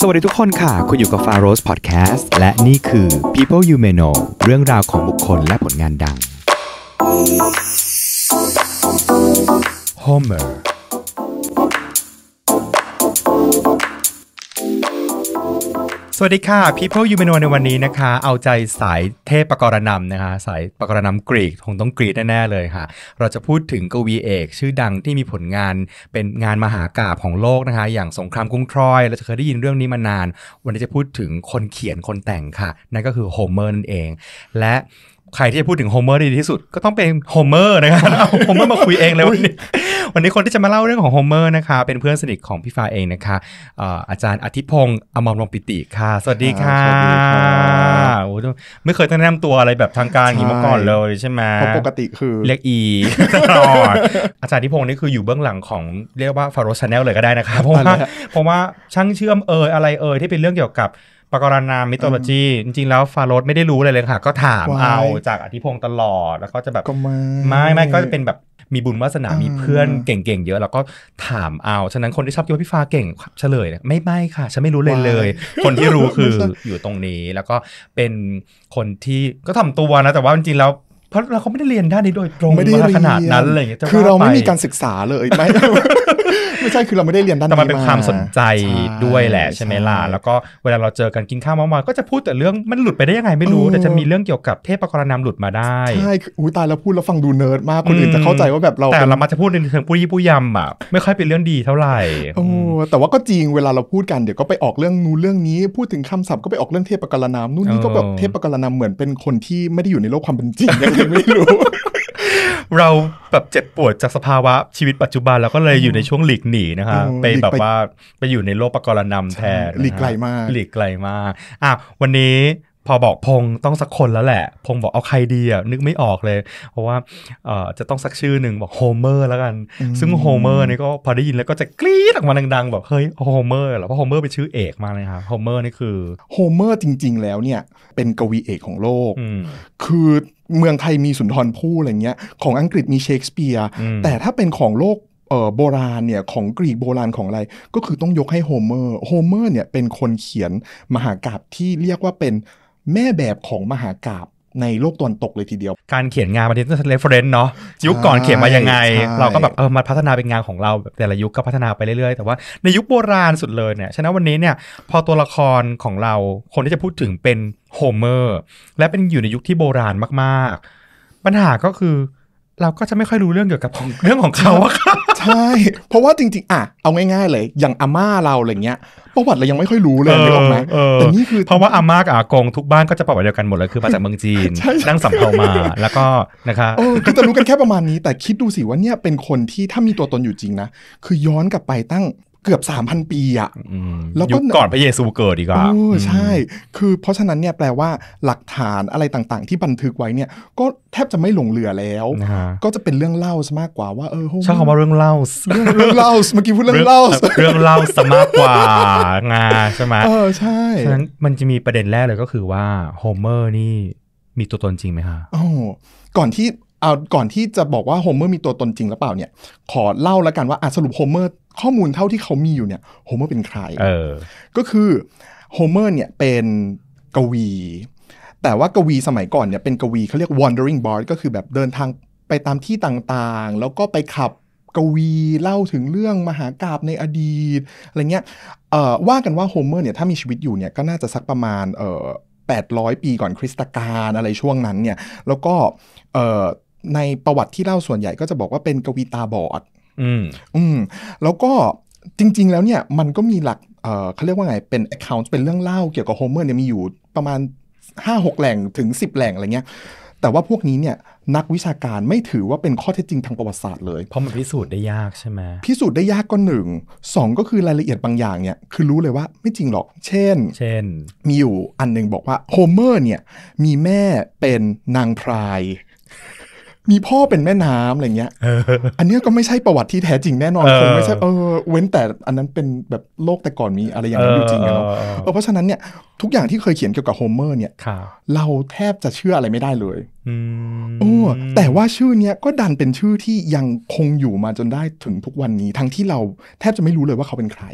สวัสดีทุกคนค่ะ คุณอยู่กับ f a r o s Podcast และนี่คือ People You May Know เรื่องราวของบุคคลและผลงานดัง Homer สวัสดีค่ะ People ยูเมนวนในวันนี้นะคะ เอาใจสายเทพประกรณำนะคะ สายประกรณำกรีกคงต้องกรีกแน่ ๆ เลยค่ะ เราจะพูดถึงกวีเอก ชื่อดังที่มีผลงานเป็นงานมหากาบของโลกนะคะ อย่างสงครามกรุงทรอยเราจะเคยได้ยินเรื่องนี้มานาน วันนี้จะพูดถึงคนเขียนคนแต่งค่ะ นั่นก็คือโฮเมอร์นั่นเอง และใครที่จะพูดถึงโฮเมอร์ดีที่สุดก็ต้องเป็นโฮเมอร์นะครับโฮเมอร์มาคุยเองเลยวันนี้วันนี้คนที่จะมาเล่าเรื่องของโฮเมอร์นะคะเป็นเพื่อนสนิทของพี่ฟ้าเองนะคะอาจารย์อธิพงศ์อมรลงปิติ ค่ะ สวัสดีค่ะโอ้ไม่เคยต้องแนะนำตัวอะไรแบบทางการอย่างนี้มาก่อนเลยใช่ไหมปกติคือเรียกอีตลอดอาจารย์อธิพงศ์นี่คืออยู่เบื้องหลังของเรียกว่าฟาโรชแนลเลยก็ได้นะคะเพราะว่าเพราะว่าช่างเชื่อมเอ่ยอะไรเอ่ยที่เป็นเรื่องเกี่ยวกับปกรณามมิโตโลจีจริงๆแล้วฟาโรสไม่ได้รู้อะไรเลยค่ะ ก็ถามเอาจากอธิพงศ์ตลอดแล้วก็จะแบบไม่ไม่ก็จะเป็นแบบมีบุญวาสนามีเพื่อนเก่งๆเยอะแล้วก็ถามเอา ฉะนั้นคนที่ชอบคิดว่าพี่ฟ้าเก่งเฉลยไม่ไม่ค่ะฉันไม่รู้เลยเลย คนที่รู้คืออยู่ตรงนี้แล้วก็เป็นคนที่ก็ทำตัวนะ แต่ว่าจริงๆแล้วเพราะเราเขาไม่ได้เรียนด้านนี้โดยตรงมาขนาดนั้นเลยคือเราไม่มีการศึกษาเลยไม่ไม่ใช่คือเราไม่ได้เรียนด้านแต่มันเป็นความสนใจด้วยแหละ ใช่ไหมล่ะ แล้วก็เวลาเราเจอกันกินข้าวมามอยก็จะพูดแต่เรื่องมันหลุดไปได้ยังไงไม่รู้ แต่จะมีเรื่องเกี่ยวกับเทพประกรณามหลุดมาได้ ใช่อุ้ยตายแล้วพูดแล้วฟังดูเนิร์ดมาก คนอื่นจะเข้าใจว่าแบบเรา แต่เรามาจะพูดในเชิงปุ้ยปุย้ยำแบบไม่ค่อยเป็นเรื่องดีเท่าไหร่ โอ้ แต่ว่าก็จริงเวลาเราพูดกันเดี๋ยวก็ไปออกเรื่องนู้นเรื่องนี้ พูดถึงคำศัพท์ก็ไปออกเรื่องเทพประกรณามนู่นนี่ก็แบบเทพประกรณามเหมือนเป็นคนที่ไม่ได้อยู่ในโลกความเป็นจริงยังไม่รู้เราแบบเจ็บปวดจากสภาวะชีวิตปัจจุบันเราก็เลยอยู่ในช่วงหลีกหนีนะคะไปแบบว่าไปอยู่ในโลกปกรณำแทนหลีกไกลมากหลีกไกลมากอ่ะวันนี้พอบอกพงต้องสักคนแล้วแหละ พงบอกเอาใครดีอ่ะนึกไม่ออกเลย เพราะว่าจะต้องสักชื่อหนึ่งบอกโฮเมอร์แล้วกัน ซึ่งโฮเมอร์นี่ก็พอได้ยินแล้วก็จะกรี๊ดออกมาดังๆบอกเฮ้ยโฮเมอร์เหรอเพราะโฮเมอร์เป็นชื่อเอกมากเลยครับโฮเมอร์นี่คือโฮเมอร์จริงๆแล้วเนี่ยเป็นกวีเอกของโลกคือเมืองไทยมีสุนทรภู่อะไรเงี้ยของอังกฤษมีเชคสเปียร์ แต่ถ้าเป็นของโลกโบราณเนี่ยของกรีกโบราณของอะไร ก็คือต้องยกให้โฮเมอร์ โฮเมอร์เนี่ยเป็นคนเขียนมหากาบที่เรียกว่าเป็นแม่แบบของมหากาบในโลกตอวนตกเลยทีเดียวการเขียนงานมาเป็นเรฟเฟรนซ์เนาะยุคก่อนเขียนมายังไง เราก็แบบเออมาพัฒนาเป็นงานของเราแต่ละยุคก็พัฒนาไปเรื่อยๆแต่ว่า ในยุคโบราณสุดเลยเนี่ยฉะนั้นวันนี้เนี่ย พอตัวละครของเรา คนที่จะพูดถึงเป็นโฮเมอร์และเป็นอยู่ในยุคที่โบราณมากๆ ปัญหาก็คือเราก็จะไม่ค่อยรู้เรื่องเกี่ยวกับเรื่องของเขาว่าเขาใช่ เพราะว่าจริงๆอ่ะเอาง่ายๆเลย อย่างอาม่าเราอะไรเงี้ย ประวัติเรายังไม่ค่อยรู้เลยนึ่ออกไหมแต่นี่คือ เพราะว่าอาม่ากับอากงทุกบ้านก็จะประวัติเดียวกันหมดเลยคือมาจากเมืองจีน นั่งสำเภามา แล้วก็ นะคะก็จะรู้กันแค่ประมาณนี้ แต่คิดดูสิว่าเนี่ยเป็นคนที่ถ้ามีตัวตนอยู่จริงนะ คือย้อนกลับไปตั้งเกือบ 3,000 ปีอะแล้วก็ก่อนพระเยซูเกิดดีกว่า ใช่ คือ เพราะฉะนั้นเนี่ย แปลว่า หลักฐานอะไรต่างๆ ที่บันทึกไว้ เนี่ย ก็แทบจะไม่หลงเหลือแล้ว ก็จะเป็นเรื่องเล่าซะมากกว่า ว่า เออใช้คำว่าเรื่องเล่า เรื่องเล่า เมื่อกี้พูดเรื่องเล่าเรื่องเล่าซะมากกว่างาใช่ไหมเออใช่ฉะนั้น มันจะมีประเด็นแรกเลย ก็คือว่า โฮเมอร์นี่ มีตัวตนจริงไหมคะ๋อก่อนที่เอา ก่อนที่จะบอกว่าโฮเมอร์มีตัวตนจริงหรือเปล่าเนี่ย ขอเล่าแล้วกันว่าอสรุปโฮเมอร์ ข้อมูลเท่าที่เขามีอยู่เนี่ย โฮเมอร์เป็นใครเออก็คือโฮเมอร์เนี่ยเป็นกวี แต่ว่ากวีสมัยก่อนเนี่ยเป็นกวีเขาเรียก wandering bard ก็คือแบบเดินทางไปตามที่ต่างๆ แล้วก็ไปขับกวีเล่าถึงเรื่องมหากาบในอดีต อะไรเงี้ย ว่ากันว่าโฮเมอร์เนี่ยถ้ามีชีวิตอยู่เนี่ยก็น่าจะสักประมาณ800ปีก่อนคริสตกาลอะไรช่วงนั้นเนี่ย แล้วก็ในประวัติที่เล่าส่วนใหญ่ก็จะบอกว่าเป็นกวีตาบอดอืม อืม แล้วก็จริง ๆ แล้วเนี่ยมันก็มีหลักเอ่อเขาเรียกว่าไงเป็น account เป็นเรื่องเล่าเกี่ยวกับโฮเมอร์เนี่ยมีอยู่ประมาณ 5 6 แหล่งถึง 10 แหล่งอะไรเงี้ย แต่ว่าพวกนี้เนี่ยนักวิชาการไม่ถือว่าเป็นข้อเท็จจริงทางประวัติศาสตร์เลย เพราะมันพิสูจน์ได้ยากใช่ไหม พิสูจน์ได้ยากก็หนึ่งสองก็คือรายละเอียดบางอย่างเนี่ยคือรู้เลยว่าไม่จริงหรอก เช่น เช่น มีอยู่อันหนึ่งบอกว่าโฮเมอร์เนี่ยมีแม่เป็นนางพรายมีพ่อเป็นแม่น้ำอะไรเงี้ยอันนี้ก็ไม่ใช่ประวัติที่แท้ จริงแน่นอนคงไม่ใช่ เออเว้นแต่อันนั้นเป็นแบบโลกแต่ก่อนมี อะไรอย่างนั้นอยู่จริงเนาะเพราะฉะนั้นเนี่ยทุกอย่างที่เคยเขียนเกี่ยวกับโฮเมอร์เนี่ยเราแทบจะเชื่ออะไรไม่ได้เลย อืมแต่ว่าชื่อเนี้ยก็ดันเป็นชื่อที่ยังคงอยู่มาจนได้ถึงทุกวันนี้ ทั้งที่เราแทบจะไม่รู้เลยว่าเขาเป็นใคร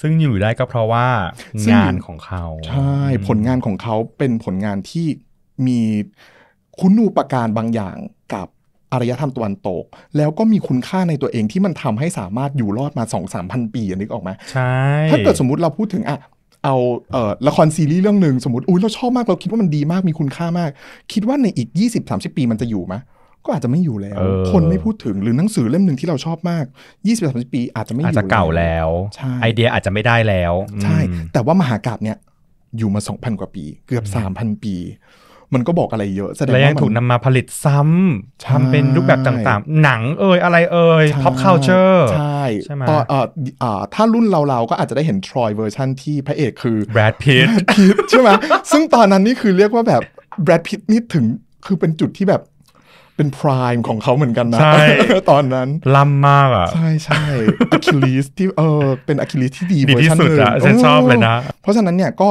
ซึ่งอยู่ได้ก็เพราะว่า งานของเขา ใช่ ผลงานของเขาเป็นผลงานที่มีคุณูปการบางอย่างอารยธรรมตะวันตก แล้วก็มีคุณค่าในตัวเองที่มันทำให้สามารถอยู่รอดมา 2 3 0 0 0 ปีนึกออกไหมใช่ถ้าเกิดสมมติเราพูดถึงอ่ะเอาเอ่อละครซีรีส์เรื่องหนึ่งสมมติอุ้ยเราชอบมากเราคิดว่ามันดีมากมีคุณค่ามาก คิดว่าในอีก20-30 ปีมันจะอยู่ไหมก็อาจจะไม่อยู่แล้ว คนไม่พูดถึงหรือหนังสือเล่มหนึ่งที่เราชอบมาก20 30 ปี อาจจะไม่อยู่อาจจะเก่าแล้วใช่ไอเดียอาจจะไม่ได้แล้ว ใช่ แต่ว่ามหากราบเนี่ยอยู่มา2,000กว่าปีเกือบ 3,000 ปีมันก็บอกอะไรเยอะแสดงว่ามันถูกนำมาผลิตซ้ำ ทำเป็นรูปแบบต่างๆ หนังเอ่ยอะไรเอ่ย pop culture ใช่ใช่ไหมถ้ารุ่นเราๆ ก็อาจจะได้เห็นทรอยเวอร์ชั่นที่พระเอกคือแบรดพิตใช่ไหมซึ่งตอนนั้นนี่คือเรียกว่าแบบแบรดพิตนี่ถึงคือเป็นจุดที่แบบเป็นพรายของเขาเหมือนกันนะตอนนั้นล้ำมากอ่ะ ใช่ใช่อะคิลิสที่เออเป็นอะคิลิสที่ดีเวอร์ชันหนึ่งฉันชอบเลยนะเพราะฉะนั้นเนี่ยก็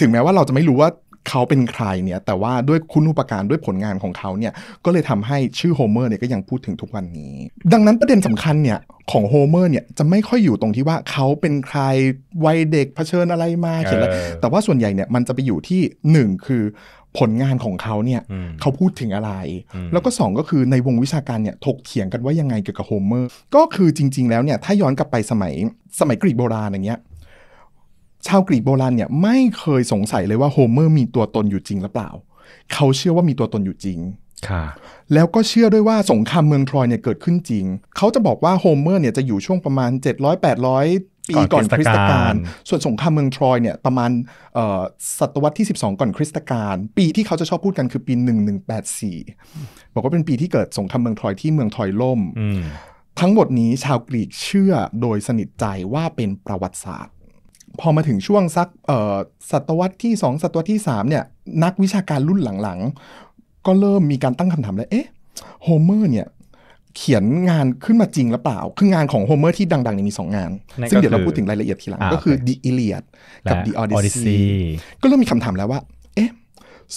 ถึงแม้ว่าเราจะไม่รู้ว่าเขาเป็นใครเนี่ยแต่ว่าด้วยคุณอุปการด้วยผลงานของเขาเนี่ยก็เลยทำให้ชื่อโฮเมอร์เนี่ยก็ยังพูดถึงทุกวันนี้ดังนั้นประเด็นสำคัญเนี่ยของโฮเมอร์เนี่ยจะไม่ค่อยอยู่ตรงที่ว่าเขาเป็นใครวัยเด็กเผชิญอะไรมาเขียนอะไรแต่ว่าส่วนใหญ่เนี่ยมันจะไปอยู่ที่หนึ่งคือผลงานของเขาเนี่ยเขาพูดถึงอะไร แล้วก็ 2 ก็คือในวงวิชาการเนี่ยถกเถียงกันว่ายังไงเกี่ยวกับโฮเมอร์ก็คือจริง ๆ แล้วเนี่ยถ้าย้อนกลับไปสมัยสมัยกรีกโบราณอย่างเงี้ยชาวกรีกโบราณเนี่ยไม่เคยสงสัยเลยว่าโฮเมอร์มีตัวตนอยู่จริงหรือเปล่า เขาเชื่อว่ามีตัวตนอยู่จริงค่ะแล้วก็เชื่อด้วยว่าสงครามเมืองทรอยเนี่ยเกิดขึ้นจริง เขาจะบอกว่าโฮเมอร์เนี่ยจะอยู่ช่วงประมาณ 700-800 ปีก่อนคริสตกาลส่วนสงครามเมืองทรอยเนี่ยประมาณศตวรรษที่ 12 ก่อนคริสตกาลปีที่เขาจะชอบพูดกันคือปี 1184บอกว่าเป็นปีที่เกิดสงครามเมืองทรอยที่เมืองทรอยล่ม ทั้งหมดนี้ชาวกรีกเชื่อโดยสนิทใจว่าเป็นประวัติศาสตร์พอมาถึงช่วงสักศตวรรษที่2ศตวรรษที่3เนี่ยนักวิชาการรุ่นหลังๆก็เริ่มมีการตั้งคำถามเลยเอ๊ะโฮเมอร์เนี่ย เขียนงานขึ้นมาจริงหรือเปล่า คืองานของโฮเมอร์ที่ดังๆเนี่ยมี 2 งาน ซึ่งเดี๋ยวเราพูดถึงรายละเอียดทีหลัง ก็คือ The Iliad กับ The Odyssey ก็เริ่มมีคำถามแล้วว่าเอ๊ะ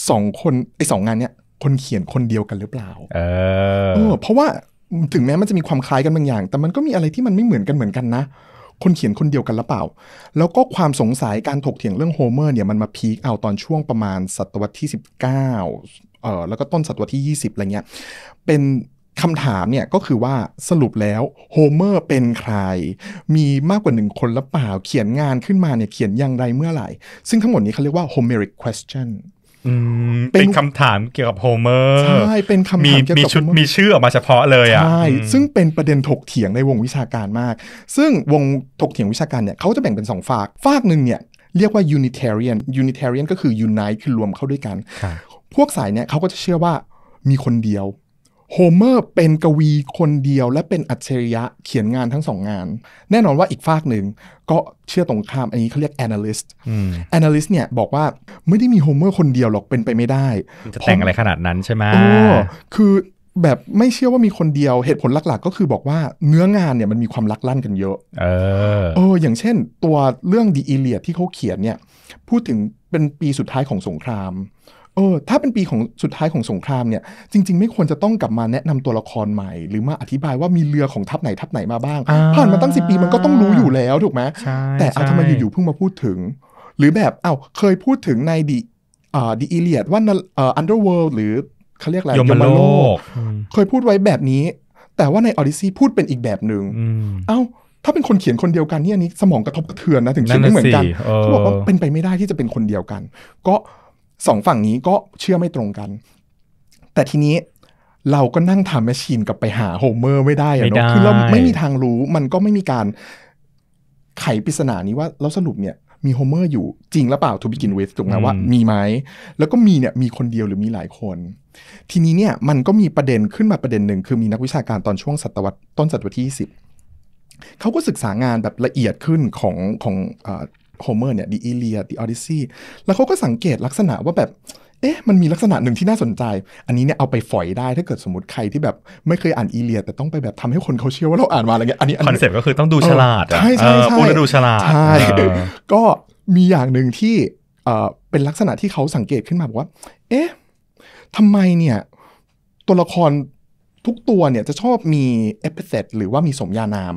สองคนไอ้สองงานเนี่ยคนเขียนคนเดียวกันหรือเปล่าเออเพราะว่าถึงแม้มันจะมีความคล้ายกันบางอย่าง แต่มันก็มีอะไรที่มันไม่เหมือนกันเหมือนกันนะคนเขียนคนเดียวกันหรือเปล่า แล้วก็ความสงสัยการถกเถียงเรื่องโฮเมอร์เนี่ยมันมาพีคเอาตอนช่วงประมาณศตวรรษที่ 19เอ่อแล้วก็ต้นศตวรรษที่ 20 อะไรเงี้ย เป็นคำถามเนี่ยก็คือว่าสรุปแล้วโฮเมอร์เป็นใคร มีมากกว่าหนึ่งคนหรือเปล่า เขียนงานขึ้นมาเนี่ยเขียนอย่างไรเมื่อไหร่ ซึ่งทั้งหมดนี้เขาเรียกว่า Homeric question เป็นคำถามเกี่ยวกับโฮเมอร์ใช่เป็นคำถามเกี่ยวกับมีชุดมีชื่อออกมาเฉพาะเลยอ่ะใช่ซึ่งเป็นประเด็นถกเถียงในวงวิชาการมาก ซึ่งวงถกเถียงวิชาการเนี่ยเขาจะแบ่งเป็นสองฝาก ฝากหนึ่งเนี่ยเรียกว่า Unitarian Unitarian ก็คือ Unite คือรวมเข้าด้วยกันพวกสายเนี่ยเขาก็จะเชื่อว่ามีคนเดียวโฮเมอร์เป็นกวีคนเดียวและเป็นอัจฉริยะเขียนงานทั้งสองงาน แน่นอนว่าอีกฝากหนึ่งก็เชื่อตรงข้ามอันนี้เขาเรียก analyst analyst เนี่ยบอกว่าไม่ได้มีโฮเมอร์คนเดียวหรอกเป็นไปไม่ได้จะแต่งอะไรขนาดนั้นใช่ไหมคือแบบไม่เชื่อว่ามีคนเดียวเหตุผลหลักๆ ก็คือบอกว่าเนื้องานเนี่ยมันมีความลักลั่นกันเยอะเออเออ อย่างเช่น ตัวเรื่องดีอีเลียที่เขาเขียนเนี่ยพูดถึงเป็นปีสุดท้ายของสงครามเออถ้าเป็นปีของสุดท้ายของสงครามเนี่ย จริง ๆ ไม่ควรจะต้องกลับมาแนะนำตัวละครใหม่ หรือมาอธิบายว่ามีเรือของทัพไหน ทัพไหนมาบ้างผ่านมาตั้งสิปีมันก็ต้องรู้อยู่แล้วถูกไหมแต่เอาทำไมอยู่ๆเพิ่งมาพูดถึง หรือแบบเอ้าเคยพูดถึงในดีอ่าดีอเลียดว่าอันเดอร์เวิลด์หรือเขาเรียกอะไรยมโลก เคยพูดไว้แบบนี้ แต่ว่าในออริซีพูดเป็นอีกแบบหนึง่งเอ้าถ้าเป็นคนเขียนคนเดียวกันเนี่ยนี้สมองกระทบกระเทือนนะถึงเชื่อไม่เหมือนกันเขาบอกว่าเป็นไปไม่ได้ที่จะเป็นคนเดียวกันก็สองฝั่งนี้ก็เชื่อไม่ตรงกัน แต่ทีนี้เราก็นั่งทำแมชชีนกับไปหาโฮเมอร์ไม่ได้อะเนาะคือเราไม่มีทางรู้ มันก็ไม่มีการไขปริศนานี้ว่าแล้วสรุปเนี่ยมีโฮเมอร์อยู่จริง หรือเปล่าทูบิกินเวสถูกไหมว่ามีไหมแล้วก็มีเนี่ยมีคนเดียวหรือมีหลายคน ทีนี้เนี่ยมันก็มีประเด็นขึ้นมาประเด็นหนึ่งคือมีนักวิชาการตอนช่วงศตวรรษต้นศตวรรษที่ 20เขาก็ศึกษางานแบบละเอียดขึ้นของของโฮเมอร์เนี่ยดีอีเลียดีออดิซีแล้วเขาก็สังเกตลักษณะว่าแบบ เอ๊ะมันมีลักษณะหนึ่งที่น่าสนใจ อันนี้เนี่ยเอาไปฝอยได้ถ้าเกิดสมมติใครที่แบบไม่เคยอ่านอีเลีย แต่ต้องไปแบบทำให้คนเขาเชื่อว่าเราอ่านมาอะไรเงี้ยอันนี้คอนเซ็ปต์ก็คือต้องดูฉลาดใช่ใช่ใช่ต้ดงดูฉลาดใช่ก็มีอย่างหนึ่งที่เป็นลักษณะที่เขาสังเกตขึ้นมาบอกว่า เอ๊ะทำไมเนี่ยตัวละครทุกตัวเนี่ยจะชอบมีเอพิเซตหรือว่ามีสมญานาม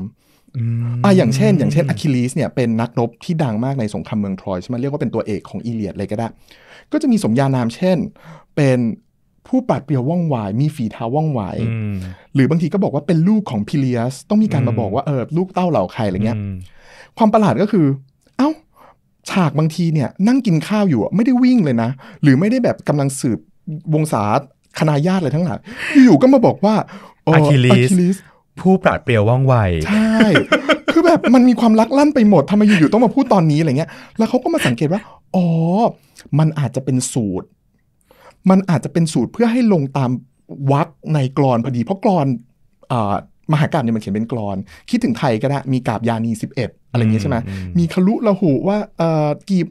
อ่าอย่างเช่น อย่างเช่นอะคิลิสเนี่ยเป็นนักรบที่ดังมากในสงครามเมืองทรอยใช่ไหมเรียกว่าเป็นตัวเอกของอีเลียดเลยก็ได้ ก็จะมีสมญานามเช่น เป็นผู้ปราดเปรียวว่องไว มีฝีเท้าว่องไวหรือบางทีก็บอกว่าเป็นลูกของพิเลียสต้องมีการมาบอกว่าเออลูกเต้าเหล่าใครอะไรเงี้ยความประหลาดก็คือ เอ้าฉากบางทีเนี่ยนั่งกินข้าวอยู่ไม่ได้วิ่งเลยนะ หรือไม่ได้แบบกำลังสืบวงศาคณาญาติอะไรทั้งหลายอยู่ก็มาบอกว่าอะคิลิสผู้ปราดเปรียวว่องไว ใช่ คือแบบมันมีความลักลั่นไปหมด ทำไมอยู่ๆต้องมาพูดตอนนี้อะไรเงี้ย แล้วเขาก็มาสังเกตว่า อ๋อ มันอาจจะเป็นสูตร มันอาจจะเป็นสูตรเพื่อให้ลงตามวักในกรอนพอดี เพราะกรอนมหากาบเนี่ยมันเขียนเป็นกรอน คิดถึงไทยก็ได้ มีกาบยานีสิบเอ็ดอะไรเงี้ยใช่ไหม มีคลุละหูว่ากีบ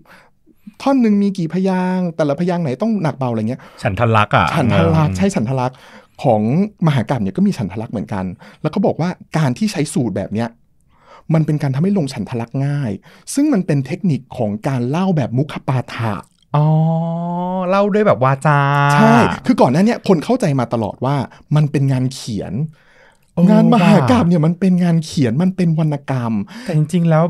ท่อนหนึ่งมีกี่พยาง แต่ละพยางไหนต้องหนักเบาอะไรเงี้ย ฉันทลักษ์อ่ะฉันทลักษ์ใช่ฉันทลักษ์ของมหากรรมเนี่ยก็มีฉันทลักษ์เหมือนกัน แล้วก็บอกว่าการที่ใช้สูตรแบบเนี้ยมันเป็นการทำให้ลงฉันทลักษ์ง่าย ซึ่งมันเป็นเทคนิคของการเล่าแบบมุขปาฐะ อ๋อ เล่าด้วยแบบวาจา ใช่ คือก่อนหน้านี้คนเข้าใจมาตลอดว่ามันเป็นงานเขียนงานมหากรรมเนี่ยมันเป็นงานเขียน มันเป็นวรรณกรรม แต่จริง ๆแล้ว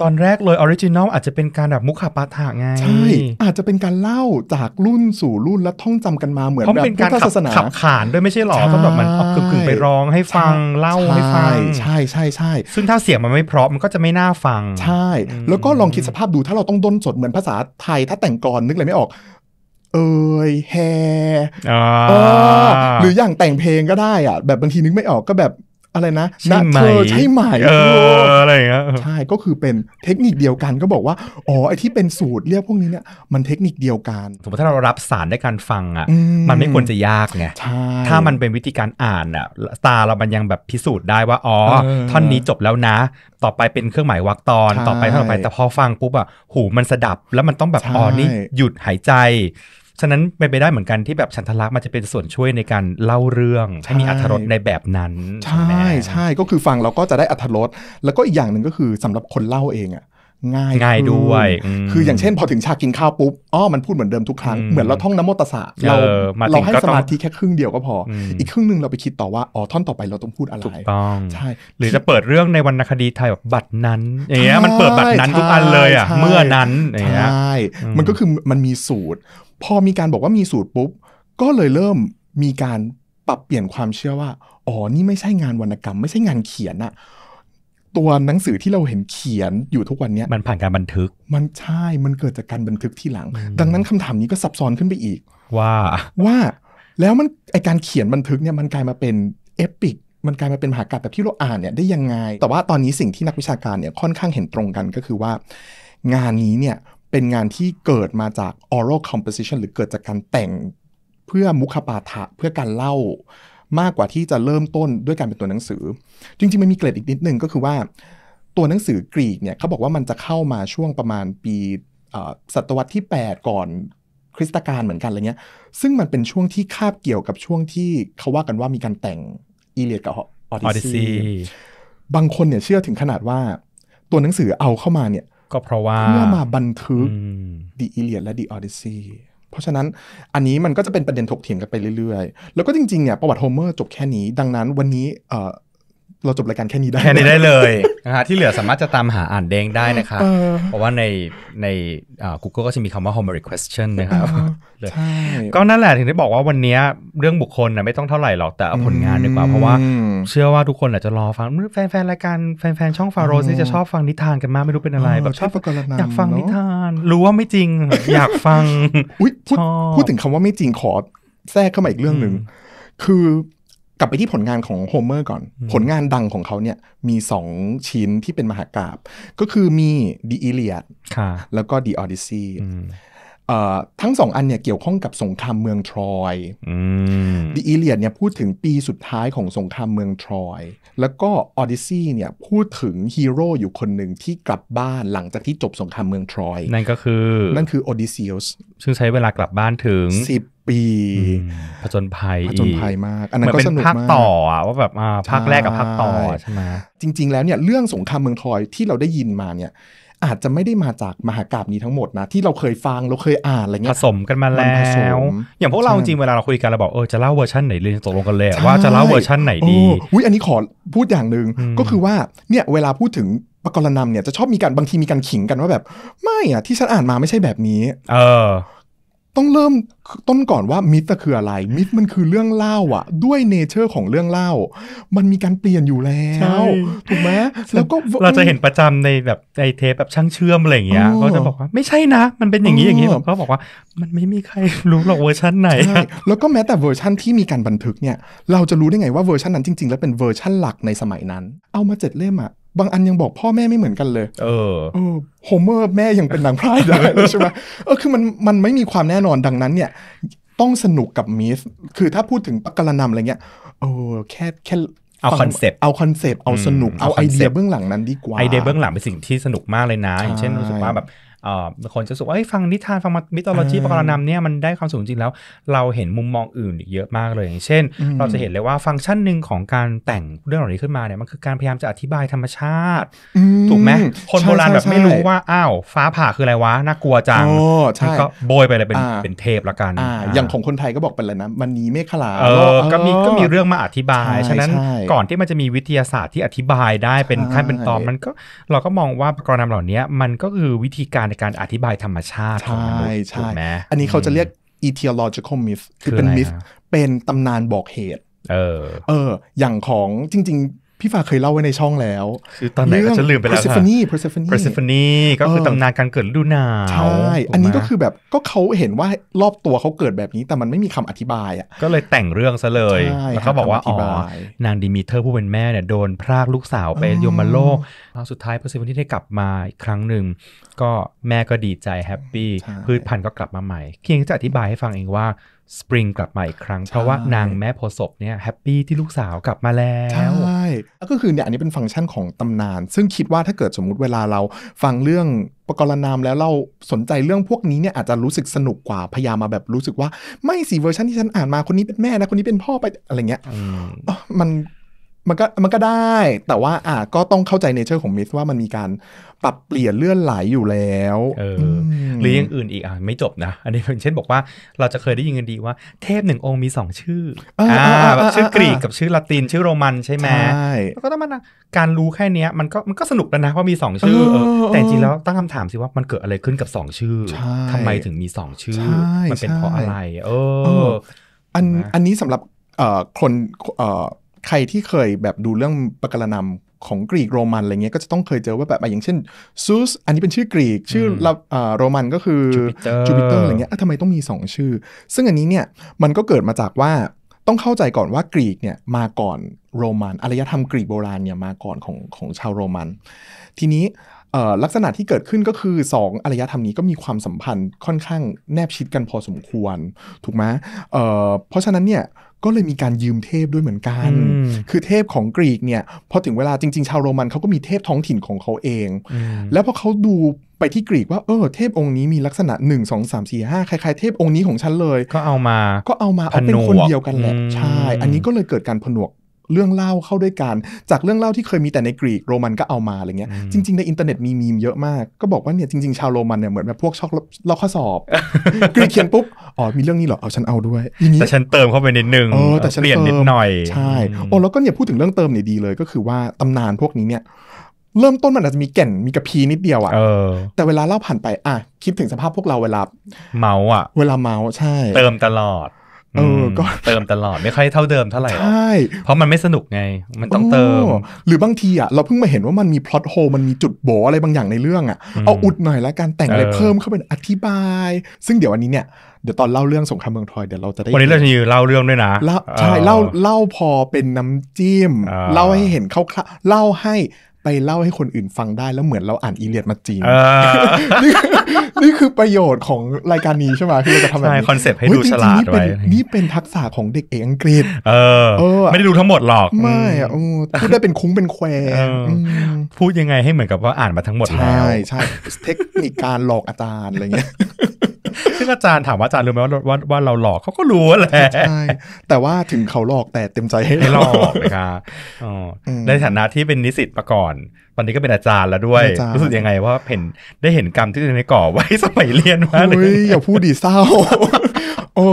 ตอนแรกเลยออริจินอลอาจจะเป็นการแบบมุขปาฐะไงใช่ อาจจะเป็นการเล่าจากรุ่นสู่รุ่นและท่องจำกันมาเหมือนแบบนการศาสนาขับขานด้วยไม่ใช่หรอต้องแบบมันเอกึ่งๆไปร้องให้ฟังเล่าให้ฟังใช่ใช่ใช่ซึ่งถ้าเสียงมันไม่เพราะมันก็จะไม่น่าฟังใช่ แล้วก็ลองคิดสภาพดูถ้าเราต้องด้นสดเหมือนภาษาไทย ถ้าแต่งกรอนนึกอะไรไม่ออก เอยแฮหรืออย่างแต่งเพลงก็ได้อ่ะแบบบางทีนึกไม่ออกก็แบบอะไรนะนะเธอใช่ไหมเอออะไรเงี้ยใช่ก็คือเป็นเทคนิคเดียวกันก็บอกว่าอ๋อไอที่เป็นสูตรเรียกพวกนี้เนี่ยมันเทคนิคเดียวกัน สมมติถ้าเรารับสารด้วยการฟังอ่ะมันไม่ควรจะยากไงถ้ามันเป็นวิธีการอ่านอ่ะตาเรามันยังแบบพิสูจน์ได้ว่าอ๋อท่อนนี้จบแล้วนะ ต่อไปเป็นเครื่องหมายวรรคตอน ต่อไปเท่าไปแต่พอฟังปุ๊บอ่ะหูมันสะดับ แล้วมันต้องแบบอ๋อนี่หยุดหายใจฉะนั้นเป็นไปได้เหมือนกันที่แบบฉันทลักษ์มันจะเป็นส่วนช่วยในการเล่าเรื่องให้มีอัธรสในแบบนั้นใช่ใช่ก็คือฟังเราก็จะได้อัธรสแล้วก็อีกอย่างหนึ่งก็คือสำหรับคนเล่าเองอะง่ายง่ายด้วย คืออย่างเช่นพอถึงฉากกินข้าวปุ๊บอ๋อมันพูดเหมือนเดิมทุกครั้ง เหมือนเราท่องน้ำมตสะเรา เราให้สมาธิแค่ครึ่งเดียวก็พอ อีกครึ่งหนึ่งเราไปคิดต่อว่า อ๋อ ท่อนต่อไปเราต้องพูดอะไรถูกต้องใช่ หรือจะเปิดเรื่องในวรรณคดีไทยแบบบัตรนั้นอย่างเงี้ย มันเปิดบัตรนั้นทุกอันเลยอ่ะเมื่อนั้นใช่ มันก็คือ มันมีสูตร พอมีการบอกว่ามีสูตรปุ๊บ ก็เลยเริ่มมีการปรับเปลี่ยนความเชื่อว่า อ๋อ นี่ไม่ใช่งานวรรณกรรม ไม่ใช่งานเขียนอะตัวหนังสือที่เราเห็นเขียนอยู่ทุกวันนี้มันผ่านการบันทึกมันใช่มันเกิดจากการบันทึกที่หลัง ดังนั้นคำถามนี้ก็ซับซ้อนขึ้นไปอีก ว่าว่าแล้วมันไอการเขียนบันทึกเนี่ยมันกลายมาเป็นเอปิก มันกลายมาเป็นมหากาศแบบที่เราอ่านเนี่ยได้ยังไง แต่ว่าตอนนี้สิ่งที่นักวิชาการเนี่ยค่อนข้างเห็นตรงกันก็คือว่า งานนี้เนี่ยเป็นงานที่เกิดมาจาก oral composition หรือเกิดจากการแต่งเพื่อมุขปาฐะเพื่อการเล่ามากกว่าที่จะเริ่มต้นด้วยการเป็นตัวหนังสือ จริงๆมันมีเกร็ดอีกนิดนึงก็คือว่า ตัวหนังสือกรีกเนี่ยเขาบอกว่ามันจะเข้ามาช่วงประมาณปีศตวรรษที่ 8 ก่อนคริสตกาลเหมือนกันอะไรเงี้ย ซึ่งมันเป็นช่วงที่คาบเกี่ยวกับช่วงที่เขาว่ากันว่ามีการแต่ง อีเลียดกับออดิซี บางคนเนี่ยเชื่อถึงขนาดว่าตัวหนังสือเอาเข้ามาเนี่ย ก็เพราะว่าเพื่อมาบันทึกดีอีเลียดและดีออดิซีเพราะฉะนั้นอันนี้มันก็จะเป็นประเด็นถกเถียงกันไปเรื่อยๆ แล้วก็จริงๆ เนี่ยประวัติโฮเมอร์จบแค่นี้ดังนั้นวันนี้เราจบรายการแค่นี้ได้แค่นี้ได้เลยนะฮะที่เหลือสามารถจะตามหาอ่านเด้งได้นะครับเพราะว่าในใน Google ก็จะมีคำว่า h o m e r question นะครับก็นั่นแหละถึงได้บอกว่าวันนี้เรื่องบุคคลนะไม่ต้องเท่าไหร่หรอก แต่ผลงานดีกว่า เพราะว่าเชื่อว่าทุกคนอาจจะรอฟังแฟนๆรายการแฟนๆช่องฟาโรสี่จะชอบฟังนิทานกันมากไม่รู้เป็นอะไร แบบชอบอยากฟังนิทานรู้ว่าไม่จริงอยากฟังพูดถึงคำว่าไม่จริงขอแทรกเข้ามาอีกเรื่องหนึ่งคือกลับไปที่ผลงานของโฮเมอร์ก่อน ผลงานดังของเขาเนี่ยมี 2 ชิ้นที่เป็นมหากราบก็คือมี The Iliad แล้วก็ The Odyssey ทั้งสองอันเนี่ยเกี่ยวข้องกับสงครามเมืองทรอยด h อีเลียดเนี่ยพูดถึงปีสุดท้ายของสงครามเมืองทรอยแล้วก็ออด s ซี่เนี่ยพูดถึงฮีโร่อยู่คนหนึ่งที่กลับบ้านหลังจากที่จบสงครามเมืองทรอยนั่นก็คือนั่นคือ o อดิ s e u s สซึ่งใช้เวลากลับบ้านถึง10ปีผจญภัยผจญภัยมากอันนั้นก็สนุกมากภาคต่อว่าแบบภาคแรกกับภาคต่อใช่ไหมจริง ๆ แล้วเนี่ยเรื่องสงครามเมืองทอยที่เราได้ยินมาเนี่ย อาจจะไม่ได้มาจากมหากราบนี้ทั้งหมดนะที่เราเคยฟังเราเคยอ่านอะไรเงี้ยผสมกันมาแล้วอย่างพวกเราจริงเวลาเราคุยกันเราบอกเออจะเล่าเวอร์ชันไหนเลยตกลงกันเลยว่าจะเล่าเวอร์ชันไหนดีอุ้ยอันนี้ขอพูดอย่างหนึ่งก็คือว่าเนี่ยเวลาพูดถึงปกรณำเนี่ยจะชอบมีการบางทีมีการขิงกันว่าแบบ ไม่อ่ะ ที่ฉันอ่านมาไม่ใช่แบบนี้ เออต้องเริ่มต้นก่อนว่ามิสคืออะไร มิสมันคือเรื่องเล่าอ่ะ ด้วยเนเจอร์ของเรื่องเล่า มันมีการเปลี่ยนอยู่แล้วถูกไหมแล้วก็เราจะเห็นประจำในแบบในเทปแบบช่างเชื่อมอะไรอย่างเงี้ยก็จะบอกว่าไม่ใช่นะมันเป็นอย่างนี้อย่างนี้ผมก็บอกว่ามันไม่มีใครรู้หรอกเวอร์ชันไหน แล้วก็แม้แต่เวอร์ชันที่มีการบันทึกเนี่ยเราจะรู้ได้ไงว่าเวอร์ชันนั้นจริงๆ แล้วเป็นเวอร์ชันหลักในสมัยนั้น เอามาเจ็ดเล่มอ่ะบางอันยังบอกพ่อแม่ไม่เหมือนกันเลย เออโฮเมอร์แม่ยังเป็นนางพร่ายได้ใช่ไหมเออ คือมันมันไม่มีความแน่นอนดังนั้นเนี่ย ต้องสนุกกับมิส คือถ้าพูดถึงปักกระนำอะไรเงี้ย เออแค่แค่เอาคอนเซปต์เอาคอนเซปต์เอาสนุกเอาไอเดียเบื้องหลังนั้นดีกว่า ไอเดียเบื้องหลังเป็นสิ่งที่สนุกมากเลยนะอย่างเช่นรู้สึกว่าแบบคนจะสุขว่าฟังนิทานฟังมิตโลจีปกรณำเนี่ยมันได้ความสูงจริงแล้ว เราเห็นมุมมองอื่นเยอะมากเลยอย่างเช่น เราจะเห็นเลยว่าฟังก์ชันหนึ่งของการแต่งเรื่องเหล่านี้ขึ้นมาเนี่ยมันคือการพยายามจะอธิบายธรรมชาติ ถูกไหมคนโบราณแบบไม่รู้ว่าอ้าวฟ้าผ่าคืออะไรวะ น่ากลัวจังมันก็โบยไปเลยเป็นเป็นเทปละกันอย่างของคนไทยก็บอกไปแล้วนะ มันนีเมฆขลาก็มีก็มีเรื่องมาอธิบาย ฉะนั้นก่อนที่มันจะมีวิทยาศาสตร์ที่อธิบายได้เป็นขั้นเป็นตอนมันก็เราก็มองว่าปกรณ์เหล่านี้มันก็คือวิธีการในการอธิบายธรรมชาติใช่ใช่ไหมอันนี้เขาจะเรียก etiological myth คือเป็นมิสเป็นตำนานบอกเหตุ เออเอออย่างของจริงพี่ฟ้าเคยเล่าไว้ในช่องแล้ว คือตอนไหนก็จะลืมไปแล้วเ e r s e p h o n e p e r s e เ h o n e เ e r s e p h o นีก็คือตำนานการเกิดฤดูหนาวใช่อันนี้ก็คือแบบ ก็เขาเห็นว่ารอบตัวเขาเกิดแบบนี้ แต่มันไม่มีคำอธิบายอ่ะก็เลยแต่งเรื่องซะเลย แล้วเขาบอกว่าอ๋อนางดีมิเธอร์ผู้เป็นแม่เนี่ยโดนพรากลูกสาวไปยมโลกสุดท้ายเพอร์เซฟานีได้กลับมาอีกครั้งหนึ่งก็แม่ก็ดีใจแฮปปี้พืชพันธุ์ก็กลับมาใหม่เคียงจะอธิบายให้ฟังเองว่าสปริงกลับมาอีกครั้งเพราะว่านางแม่โพศพเนี่ยแฮปปี้ที่ลูกสาวกลับมาแล้วก็คือเนี่ยอันนี้เป็นฟังก์ชันของตำนาน ซึ่งคิดว่าถ้าเกิดสมมุติเวลาเรา ฟังเรื่องประกรณามแล้วเราสนใจเรื่องพวกนี้เนี่ยอาจจะรู้สึกสนุกกว่าพยายามมาแบบรู้สึกว่าไม่สีเวอร์ชันที่ฉันอ่านมาคนนี้เป็นแม่นะคนนี้เป็นพ่อไปอะไรเงี้ยมันมันก็มันก็ได้แต่ว่า อ่ะก็ต้องเข้าใจเนเจอร์ของมิสว่ามันมีการปรับเปลี่ยนเลื่อนไหลอยู่แล้วเออหรืออย่างอื่นอีกอ่ะ ไม่จบนะอันนี้เช่นบอกว่าเราจะเคยได้ยินกันดีว่าเทพหนึ่งองค์มีสองชื่ออ่าแบบชื่อกรีกกับชื่อละตินชื่อโรมันใช่ไหมแล้วก็ต้องมาการรู้แค่นี้มันก็มันก็สนุกแล้วนะว่ามีสองชื่อออแต่จริงแล้วตั้งคำถามสิว่ามันเกิดอะไรขึ้นกับสองชื่อ ทำไมถึงมีสองชื่อ มันเป็นเพราะอะไรเอออันอันนี้สำหรับคนใครที่เคยแบบดูเรื่องปกรณำของกรีกโรมันอะไรเงี้ยก็จะต้องเคยเจอว่าแบบอย่างเช่นซูสอันนี้เป็นชื่อกรีกชื่อโรมันก็คือจูปิเตอร์อะไรเงี้ยทำไมต้องมี2 ชื่อ ซึ่งอันนี้เนี่ยมันก็เกิดมาจากว่าต้องเข้าใจก่อนว่ากรีกเนี่ยมาก่อนโรมันอารยธรรมกรีกโบราณเนี่ยมาก่อนของของชาวโรมัน ทีนี้ลักษณะที่เกิดขึ้นก็คือ 2อารยธรรมนี้ก็มีความสัมพันธ์ค่อนข้างแนบชิดกันพอสมควรถูกไหมเเพราะฉะนั้นเนี่ยก็เลยมีการยืมเทพด้วยเหมือนกัน คือเทพของกรีกเนี่ย พอถึงเวลาจริงๆชาวโรมันเขาก็มีเทพท้องถิ่นของเขาเอง แล้วพอเขาดูไปที่กรีกว่าเออเทพองค์นี้มีลักษณะ 1 2 3 4 5คล้ายๆเทพองค์นี้ของฉันเลย ก็เอามา ก็เอามาเอาเป็นคนเดียวกันแหละ ใช่ อันนี้ก็เลยเกิดการผนวกเรื่องเล่าเข้าด้วยกันจากเรื่องเล่าที่เคยมีแต่ในกรีกโรมันก็เอามาอะไรเงี้ยจริงๆในอินเทอร์เน็ตมีมีมเยอะมากก็บอกว่าเนี่ยจริงๆ ชาวโรมันเนี่ยเหมือนแบบพวกชอบลอาข้อสอบกรีกเขียนปุ๊บอ๋อมีเรื่องนี้เหรอเอาฉันเอาด้วย แต่ฉันเติมเข้าไปนิดนึงแต่ฉันเปลี่ยนนิดหน่อยใช่โอ้แล้วก็เนี่ยพูดถึงเรื่องเติมเนี่ยดีเลย ก็คือว่าตำนานพวกนี้เนี่ยเริ่มต้นมันอาจจะมีแก่นมีกระพีนิดเดียวอะออแต่เวลาเล่าผ่านไปอ่ะคิดถึงสภาพพวกเราเวลาเมาอ่ะเวลาเมาใช่ เติมตลอดเออก็เติมตลอด ไม่ค่อยเท่าเดิมเท่าไหร่ใช่เพราะมันไม่สนุกไง มันต้องเติมหรือบางทีอ่ะเราเพิ่งมาเห็นว่ามันมีพล็อตโฮมันมีจุดโบอะไรบางอย่างในเรื่องอ่ะเอาอุดหน่อยแล้วการแต่งอะไรเพิ่มเข้าเป็นอธิบาย ซึ่งเดี๋ยววันนี้เนี่ยเดี๋ยวตอนเล่าเรื่องสงครามเมืองทอยเดี๋ยวเราจะได้วันนี้เราจะยืนเล่าเรื่องด้วยนะใช่เล่าเล่าพอเป็นน้ำจิ้มเล่าให้เห็นเข้าเล่าให้ไปเล่าให้คนอื่นฟังได้แล้วเหมือนเราอ่านอีเลียดมาจริงนี่คือประโยชน์ของรายการนี้ใช่ไหมคือเราจะทำแบบนี้คอนเซปต์ให้ดูฉลาดไว้ นี่เป็นทักษะของเด็กเอกอังกฤษ เออไม่ได้ดูทั้งหมดหรอก ไม่พูดได้เป็นคุ้งเป็นแควพูดยังไงให้เหมือนกับว่าอ่านมาทั้งหมดแล้ว ใช่ใช่เทคนิคการหลอกอาจารย์อะไรเงี้ยซึ่งอาจารย์ถามว่าอาจารย์รู้ไหมว่าว่าเราหลอกเขาก็รู้แหละ ใช่ แต่ว่าถึงเขาหลอกแต่เต็มใจให้หลอกนะครับในฐานะที่เป็นนิสิตมาก่อนตอนนี้ก็เป็นอาจารย์แล้วด้วย รู้สึกยังไงว่าเห็นได้เห็นกรรมที่ตัวเองก่อไว้สมัยเรียนมาเลยอย่าพูดดีเศร้า โอ้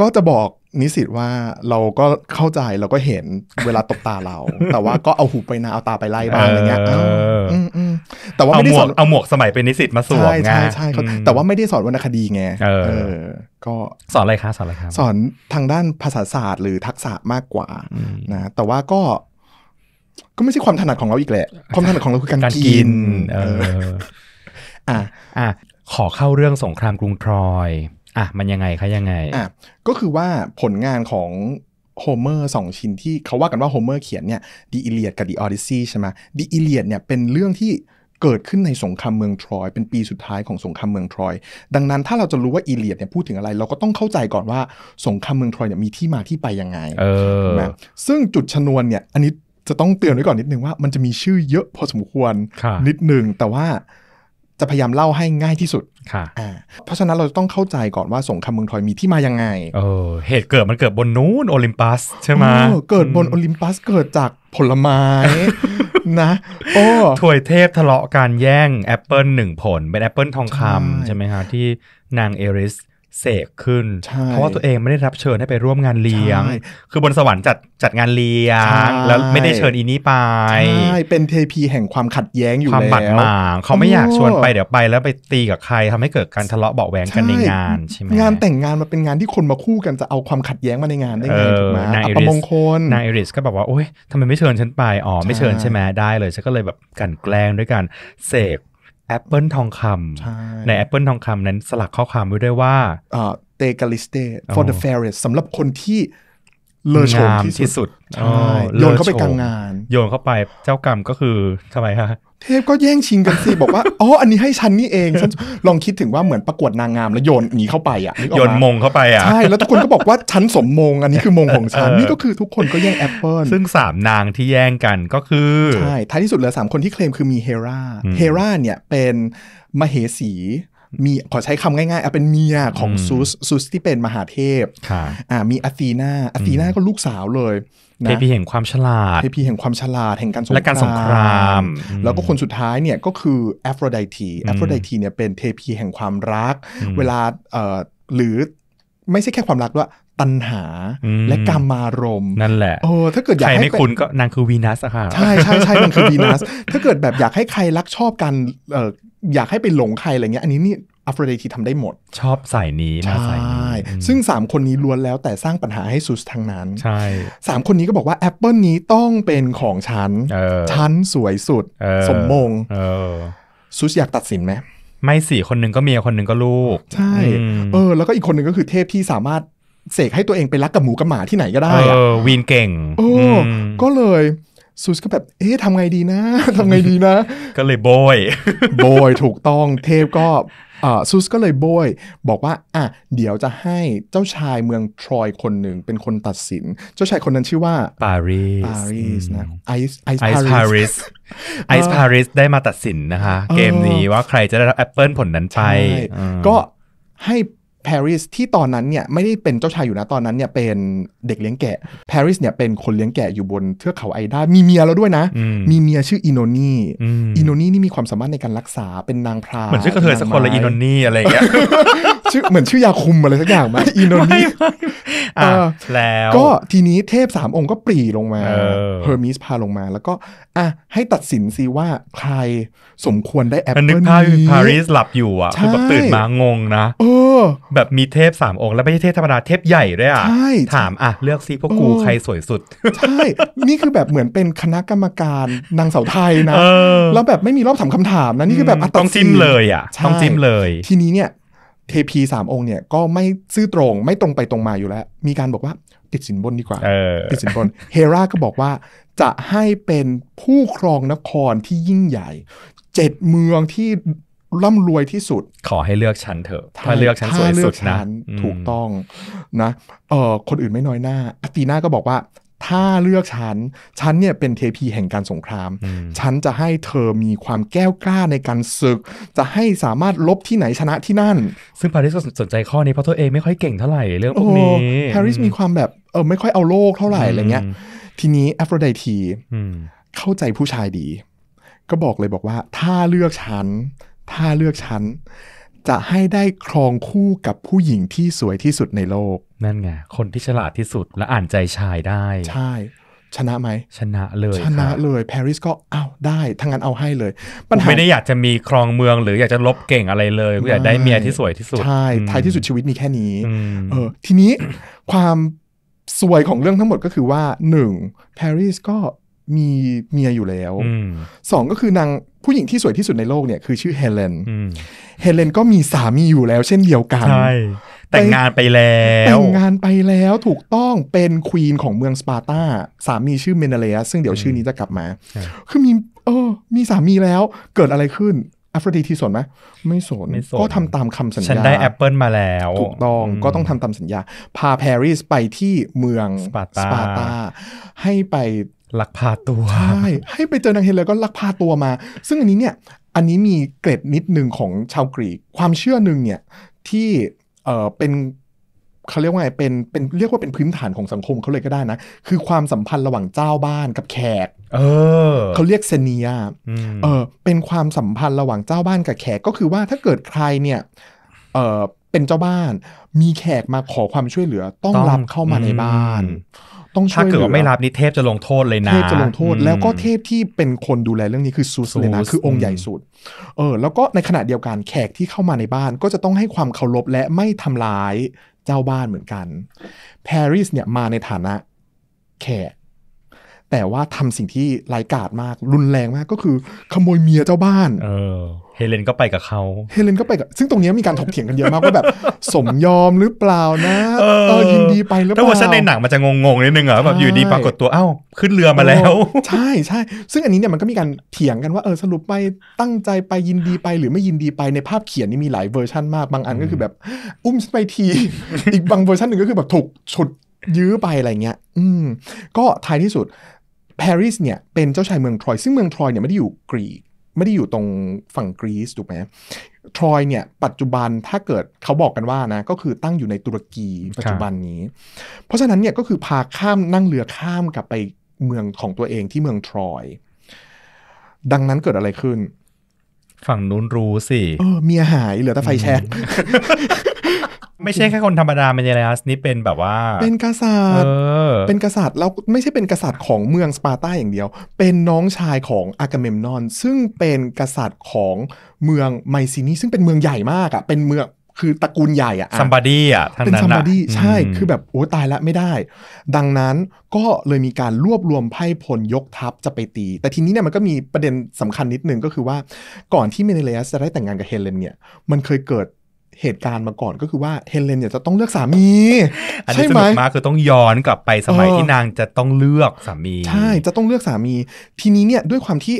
ก็จะบอกนิสิตว่าเราก็เข้าใจเราก็เห็นเวลาตกตาเรา แต่ว่าก็เอาหูไปนาเอาตาไปไล่บ้างอะไรเงี้ยแต่ว่าไม่ได้สอนเอาหมวกสมัยเป็นนิสิตมาสวมใช่ใช่แต่ว่าไม่ได้สอนวรรณคดีไงก็สอนอะไรคะ สอนอะไรคะสอนทางด้านภาษาศาสตร์หรือทักษะมากกว่านะแต่ว่าก็ ก็ไม่ใช่ความถนัดของเราอีกแหละความถนัดของเราคือการกิน เออ อ่ะอ่ะขอเข้าเรื่องสงครามกรุงทรอยอ่ะ มันยังไงคะยังไงอ่ะก็คือว่าผลงานของโฮเมอร์สองชิ้นที่เขาว่ากันว่าโฮเมอร์เขียนเนี่ยดีอิเลียดกับดีออริซีใช่ไหมดีอิเลียดเนี่ยเป็นเรื่องที่เกิดขึ้นในสงครามเมืองทรอย เป็นปีสุดท้ายของสงครามเมืองทรอย ดังนั้นถ้าเราจะรู้ว่าอิเลียดเนี่ยพูดถึงอะไรเราก็ต้องเข้าใจก่อนว่า สงครามเมืองทรอยเนี่ยมีที่มาที่ไปยังไงเออซึ่งจุดชนวนเนี่ย อันนี้จะต้องเตือนไว้ก่อนนิดนึงว่ามันจะมีชื่อเยอะพอสมควรนิดนึงแต่ว่าจะพยายามเล่าให้ง่ายที่สุด ค่ะ เพราะฉะนั้นเราต้องเข้าใจก่อนว่าสงครามเมืองทอยมีที่มายังไงเออเหตุเกิดมันเกิดบนนู้นโอลิมปัส ใช่ไหม เกิดบนโอลิมปัสเกิดจากผลไม้นะโอ้ถวยเทพทะเลาะการแย่งแอปเปิลหนึ่งผลเป็นแอปเปิลทองคำใช่ไหมคะ ที่นางเอริสเสกขึ้น เพราะว่าตัวเองไม่ได้รับเชิญให้ไปร่วมงานเลี้ยง คือบนสวรรค์จัดจัดงานเลี้ยง แล้วไม่ได้เชิญอีนี้ไป ใช่ เป็นเทพีแห่งความขัดแย้งอยู่แล้วความบาดหมางเขาไม่อยากชวนไปเดี๋ยวไปแล้วไปตีกับใครทำให้เกิดการทะเลาะเบาแหวงกันในงานใช่ไหมงานแต่งงานมันเป็นงานที่คนมาคู่กันจะเอาความขัดแย้งมาในงานได้ไงถูกไหมนางอิริสมงคลนางอิริสก็บอกว่าโอ๊ยทำไมไม่เชิญฉันไปอ๋อไม่เชิญใช่ไหมได้เลยฉันก็เลยแบบกันแกล้งด้วยกันเสกแอปเปิลทองคำใในแอปเปิลทองคำนั้นสลักข้อความไว้ด้วยว่าเตกาลิสเต for the fairest สำหรับคนที่ เลอชมที่สุดโยนเข้าไปกลางงาน โยนเข้าไปเจ้ากรรมก็คือทำไมฮะเทพก็แย่งชิงกันสิ บอกว่า อ๋อ อันนี้ให้ฉันนี่เองฉันลองคิดถึงว่าเหมือนประกวดนางงามแล้วโยนหนีเข้าไปอ่ะโยนมงเข้าไปอ่ะใช่ แล้วทุกคนก็บอกว่า ฉันสมมงอันนี้คือมงของฉัน นี่ก็คือทุกคนก็แย่งแอปเปิลซึ่ง3นางที่แย่งกันก็คือ ใช่ ท้ายที่สุดเหลือ3คนที่เคลมคือมีเฮราเฮราเนี่ยเป็นมเหสีมีขอใช้คำง่ายๆเอาเป็นเมียของซูสซูสที่เป็นมหาเทพอ่ามีอาธีนาอาธีนาก็ลูกสาวเลยเทพีแห่งความฉลาด เทพีแห่งความฉลาด แห่งการสงคราม และการสงครามแล้วก็คนสุดท้ายเนี่ย ก็คือแอฟโรไดทีแอฟโรไดทีเนี่ยเป็นเทพีแห่งความรัก เวลาหรือไม่ใช่แค่ความรักด้วยตัณหาและกามารมนั่นแหละโอ้ถ้าเกิดอยากให้ไม่คุณก็นางคือวีนัสอะค่ะ ใช่ใช่ใช่นางคือวีนัสถ้าเกิดแบบอยากให้ใครรักชอบกัน อยากให้ไปหลงใครอะไรเงี้ยอันนี้นี่อัฟโรไดทีทำได้หมดชอบสายนี้นะสายนี้ซึ่ง 3 คนนี้ล้วนแล้วแต่สร้างปัญหาให้ซุสทั้งนั้น ใช่สามคนนี้ก็บอกว่า Apple นี้ต้องเป็นของฉัน ฉันสวยสุด สมมงซุสอยากตัดสินไหม ไม่สี่คนหนึ่งก็เมียคนหนึ่งก็ลูก ใช่ เออ แล้วก็อีกคนหนึ่งก็คือเทพที่สามารถเสกให้ตัวเองไปรักกับหมูกับหมาที่ไหนก็ได้อะวีนเก่งเออก็เลยซูสก็แบบ เอ๊ะทำไงดีนะทำไงดีนะ ก็เลยโบยโบยถูกต้องเทพก็ซูสก็เลยโบย บอกว่า อ่ะ เดี๋ยวจะให้เจ้าชายเมืองทรอยคนหนึ่งเป็นคนตัดสิน เจ้าชายคนนั้นชื่อว่า ปารีสปารีสนะไอซ์ไอซ์ปารีสไอซ์ปารีสได้มาตัดสินนะคะ เกมนี้ว่าใครจะได้รับแอปเปิลผลนั้นไป ก็ให้ปารีสที่ตอนนั้นเนี่ยไม่ได้เป็นเจ้าชายอยู่นะตอนนั้นเนี่ยเป็นเด็กเลี้ยงแกะปารีสเนี่ยเป็นคนเลี้ยงแกะอยู่บนเทือกเขาไอดามีเมียแล้วด้วยนะ มีเมียชื่ออินโนนีอินโนนีนี่มีความสามารถในการรักษาเป็นนางพรามเหมือนชื่อกระเทยสักคนละอินโนนีอะไรอย่างเงี้ยชื่อเหมือนชื่อยาคุมอะไรสักอย่างมาอินโนนีแล้วก็ทีนี้เทพสามองค์ก็ปรีลงมาเฮอร์มิสพาลงมา แล้วก็ อ่ะ ให้ตัดสินซิว่าใครสมควรได้แอปเปิลนี้ึกภาพปารีสหลับอยู่อ่ะคือแบบตื่นมางงนะเออแบบมีเทพสามองค์แล้วไม่ใช่เทพธรรมดาเทพใหญ่ด้วยอ่ะใช่ถามอ่ะเลือกซิพวกกูใครสวยสุด ใช่ นี่คือแบบเหมือนเป็นคณะกรรมการนางสาวไทยนะ แล้วแบบไม่มีรอบถามคำถามนะนี่คือแบบต้องจิ้มเลยอ่ะต้องจิ้มเลย ทีนี้เนี่ยเทพีสามองค์เนี่ยก็ไม่ซื่อตรงไม่ตรงไปตรงมาอยู่แล้ว มีการบอกว่าติดสินบนดีกว่าติดสินบน เฮราก็บอกว่า จะให้เป็นผู้ครองนครที่ยิ่งใหญ่เจ็ดเมืองที่ร่ำรวยที่สุดขอให้เลือกฉันเถอะถ้าเลือกฉันสวยสุดนะถูกต้องนะเออคนอื่นไม่น้อยหน้าอตีนาก็บอกว่า ถ้าเลือกฉันฉันเนี่ยเป็นเทพีแห่งการสงคราม ฉันจะให้เธอมีความแก้วกล้าในการศึก จะให้สามารถลบที่ไหนชนะที่นั่น ซึ่งปาริสก็สนใจข้อนี้เพราะตัวเองไม่ค่อยเก่งเท่าไหร่เรื่องพวกนี้ปาริสมีความแบบเออไม่ค่อยเอาโลกเท่าไหร่อะไรเงี้ยทีนี้แอฟโรไดทีเข้าใจผู้ชายดี ก็บอกเลยบอกว่า ถ้าเลือกฉันถ้าเลือกฉันจะให้ได้ครองคู่กับผู้หญิงที่สวยที่สุดในโลก นั่นไง คนที่ฉลาดที่สุดและอ่านใจชายได้ ใช่ ชนะไหมชนะเลย ชนะเลย แพริสก็เอ้าได้ทั้งนั้นเอาให้เลยปัญหาไม่ได้อยากจะมีครองเมืองหรืออยากจะลบเก่งอะไรเลยกอยากได้เมียที่สวยที่สุด ใช่ท้ายที่สุดชีวิตมีแค่นี้ เออ ทีนี้ความสวยของเรื่องทั้งหมดก็คือว่าหนึ่งแพริสก็มีเมียอยู่แล้วสองก็คือนางผู้หญิงที่สวยที่สุดในโลกเนี่ยคือชื่อเฮเลนเฮเลนก็มีสามีอยู่แล้ว เช่นเดียวกันใช่แต่งงานไปแล้ว แต่งงานไปแล้วถูกต้องเป็นควีนของเมืองสปาร์ตาสามีชื่อเมนเลียซึ่งเดี๋ยวชื่อนี้จะกลับมา คือมีเออ มีสามีแล้วเกิดอะไรขึ้นอัฟรดิทีสนไหม ไม่สน ก็ทำตามคำสัญญา ฉันได้แอปเปิลมาแล้ว ถูกต้องก็ต้องทำตามสัญญา พาปารีสไปที่เมืองสปาร์ตาให้ไปลักพาตัวใช่ให้ไปเจอนางเฮเลนลก็ลักพาตัวมา ซึ่งอันนี้เนี่ยอันนี้มีเกร็ดนิดหนึ่งของชาวกรีกความเชื่อหนึ่งเนี่ยที่เออเป็นเขาเรียกว่าไงเป็นเป็นเรียกว่าเป็นพื้นฐานของสังคมเขาเลยก็ได้นะคือความสัมพันธ์ระหว่างเจ้าบ้านกับแขก เออเขาเรียกเซเนียเออเป็นความสัมพันธ์ระหว่างเจ้าบ้านกับแขกก็คือว่าถ้าเกิดใครเนี่ยเออเป็นเจ้าบ้าน มีแขกมาขอความช่วยเหลือ ต้องรับเข้ามาในบ้านต้องช่วยถ้าเกิดว่าไม่รับนี่เทพจะลงโทษเลยนะเทพจะลงโทษแล้วก็เทพที่เป็นคนดูแลเรื่องนี้คือซูสเลยนะคือองค์ใหญ่สุด เออ แล้วก็ในขณะเดียวกันแขกที่เข้ามาในบ้านก็จะต้องให้ความเคารพและไม่ทำร้ายเจ้าบ้านเหมือนกันปารีสเนี่ย มาในฐานะแขกแต่ว่าทำสิ่งที่ร้ายกาจมากรุนแรงมากก็คือ ขโมยเมียเจ้าบ้าน เออเฮเลนก็ไปกับเขาเฮเลนก็ไปกับซึ่งตรงนี้มีการถกเถียงกันเยอะมาก ว่าแบบ สมยอมหรือเปล่านะ เออยินดีไปหรือเปล่าถ้าว่าฉันในหนังมันจะงงๆนิดนึงเหรอแบบอยู่ดีปรากฏตัวเอ้าขึ้นเรือมาแล้ว ใช่ใช่ซึ่งอันนี้เนี่ยมันก็มีการเถียงกันว่าเออสรุปไปตั้งใจไปยินดีไปหรือไม่ยินดีไปในภาพเขียนนี่มีหลายเวอร์ชันมาก บางอันก็คือแบบ อุ้มไปที อีกบางเวอร์ชันหนึ่งก็คือแบบถูกฉุดยื้อไปอะไรเงี้ย อืมก็ท้ายที่สุดปารีสเนี่ยเป็นเจ้าชายเมืองทรอยซึ่งเมืองทรอยเนี่ยไม่ได้อยู่กรีกไม่ได้อยู่ตรงฝั่งกรีซถูกไหมทรอยเนี่ย ปัจจุบันถ้าเกิดเขาบอกกันว่านะก็คือตั้งอยู่ในตุรกีปัจจุบันนี้ เพราะฉะนั้นเนี่ยก็คือพาข้ามนั่งเรือข้ามกลับไปเมืองของตัวเองที่เมืองทรอย ดังนั้นเกิดอะไรขึ้น ฝั่งนู้นรู้สิเออเมียหายเหลือแต่ไฟแชกไม่ใช่แค่คนธรรมดาเมเนเลีสนี่เป็นแบบว่าเป็นกษัตริย์เป็นกษัตริย์แล้วไม่ใช่เป็นกษัตริย์ของเมืองสปาร์ตาอย่างเดียว เป็นน้องชายของอากาเมมนอน ซึ่งเป็นกษัตริย์ของเมืองไมซินีซึ่งเป็นเมืองใหญ่มากอะ่ะเป็นเมืองคือตระกูลใหญ่อะซัมบาดี้อะเป็นซัมบาดี้ใช่คือแบบโอ้ตายละไม่ได้ ดังนั้นก็เลยมีการรวบรวมไพ่พลยกทัพจะไปตี แต่ทีนี้เนี่ยมันก็มีประเด็นสำคัญนิดนึงก็คือว่าก่อนที่เมเนเลสจะได้แต่งงานกับเฮเลนเนี่ย มันเคยเกิดเหตุการณ์มาก่อนก็คือว่าเฮเลน เนี่ยจะต้องเลือกสามี อันนี้สนุกมากคือต้องย้อนกลับไป สมัยที่นางจะต้องเลือกสามี ใช่จะต้องเลือกสามี ทีนี้เนี่ยด้วยความที่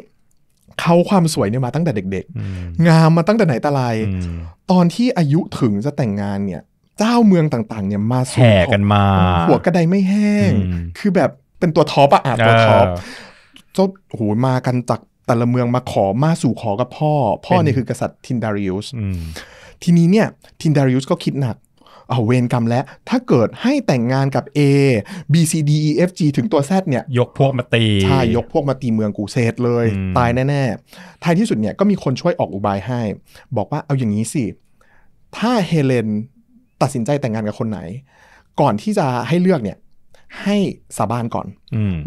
เขาความสวยเนี่ยมาตั้งแต่เด็ก ๆ งามมาตั้งแต่ไหนแต่ไรตอนที่อายุถึงจะแต่งงานเนี่ย เจ้าเมืองต่าง ๆเนี่ยมาแห่กันมาหัวกระไดไม่แห้ง คือแบบเป็นตัวท็อปอะอาตัวท็อปเจ้าโหมากันจากแต่ละเมืองมาขอมาสู่ขอกับพ่อพ่อเนี่ยคือกษัตริย์ทินดาริอุสทีนี้เนี่ยทินดาริอุสก็คิดหนัก เอาเวรกรรมแล้วถ้าเกิดให้แต่งงานกับ A B C D E F G ถึงตัว Z เนี่ย ยกพวกมาตีใช่ยกพวกมาตีเมืองกูเซตเลย ตายแน่ๆท้ายที่สุดเนี่ยก็มีคนช่วยออกอุบายให้ บอกว่าเอาอย่างนี้สิ ถ้าเฮเลนตัดสินใจแต่งงานกับคนไหน ก่อนที่จะให้เลือกเนี่ยให้สาบานก่อน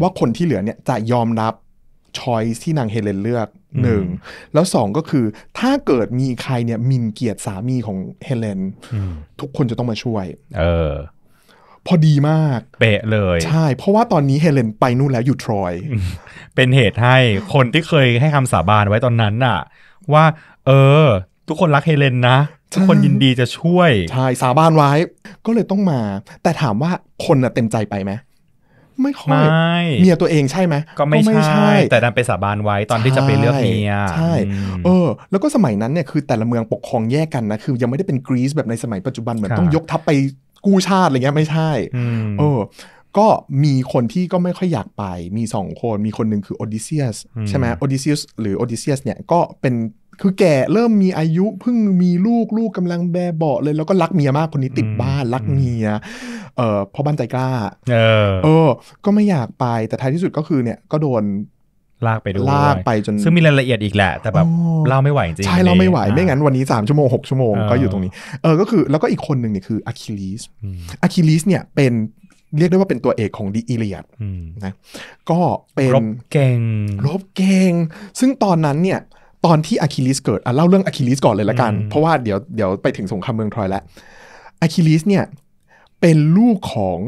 ว่าคนที่เหลือเนี่ยจะยอมรับช้อยส์ที่นางเฮเลนเลือกหนึ่ง แล้วสองก็คือ ถ้าเกิดมีใครเนี่ยมินเกียรติสามีของเฮเลนทุกคนจะต้องมาช่วย เออ พอดีมาก เปะเลย ใช่ เพราะว่าตอนนี้เฮเลนไปนู่นแล้วอยู่ทรอย เป็นเหตุให้คนที่เคยให้คำสาบานไว้ตอนนั้นน่ะ ว่า เออ ทุกคนรักเฮเลนนะ ทุกคนยินดีจะช่วย ใช่ สาบานไว้ ก็เลยต้องมา แต่ถามว่าคนเต็มใจไปไหมไม่ค่อยเมียตัวเองใช่ไหม ก็ไม่ใช่ แต่ดันไปสาบานไว้ตอนที่จะไปเลือกเมียใช่เออแล้วก็สมัยนั้นเนี่ยคือแต่ละเมืองปกครองแยกกันนะคือยังไม่ได้เป็นกรีซแบบในสมัยปัจจุบันเหมือนต้องยกทัพไปกู้ชาติอะไรเงี้ยไม่ใช่เออ ก็มีคนที่ก็ไม่ค่อยอยากไปมีสองคนมีคนหนึ่งคือโอดิเซียสใช่ไหมโอดิเซียสหรือโอดิเซียสเนี่ยก็เป็นคือแก่เริ่มมีอายุเพิ่งมีลูกลูกกำลังแบเบาเลยแล้วก็รักเมียมากคนนี้ติดบ้านรักเมีย เออพอบ้านใจกล้าเออเออ ก็ไม่อยากไปแต่ท้ายที่สุดก็คือเนี่ยก็โดน ลากไปด้วยลากไปจนซึ่งมีรายละเอียดอีกแหละ แต่แบบเล่าไม่ไหวจริงใช่เราไม่ไหวไม่งั้นวันนี้ 3 ชั่วโมง6ชั่วโมงก็อยู่ตรงนี้เออก็คือ แล้วก็อีกคนหนึ่งเนี่ยคืออะคิลิสอะคิลิสเนี่ยเป็นเรียกได้ว่าเป็นตัวเอกของดีอีเลียดนะก็เป็นรบเก่งรบเก่งซึ่งตอนนั้นเนี่ยตอนที่อะคิลิสเกิดอ่ะเล่าเรื่องอะคิลิสก่อนเลยละกันเพราะว่าเดี๋ยวเดี๋ยวไปถึงสงครามเมืองทรอยแล้วอะคิลิสเนี่ย เป็นลูกของ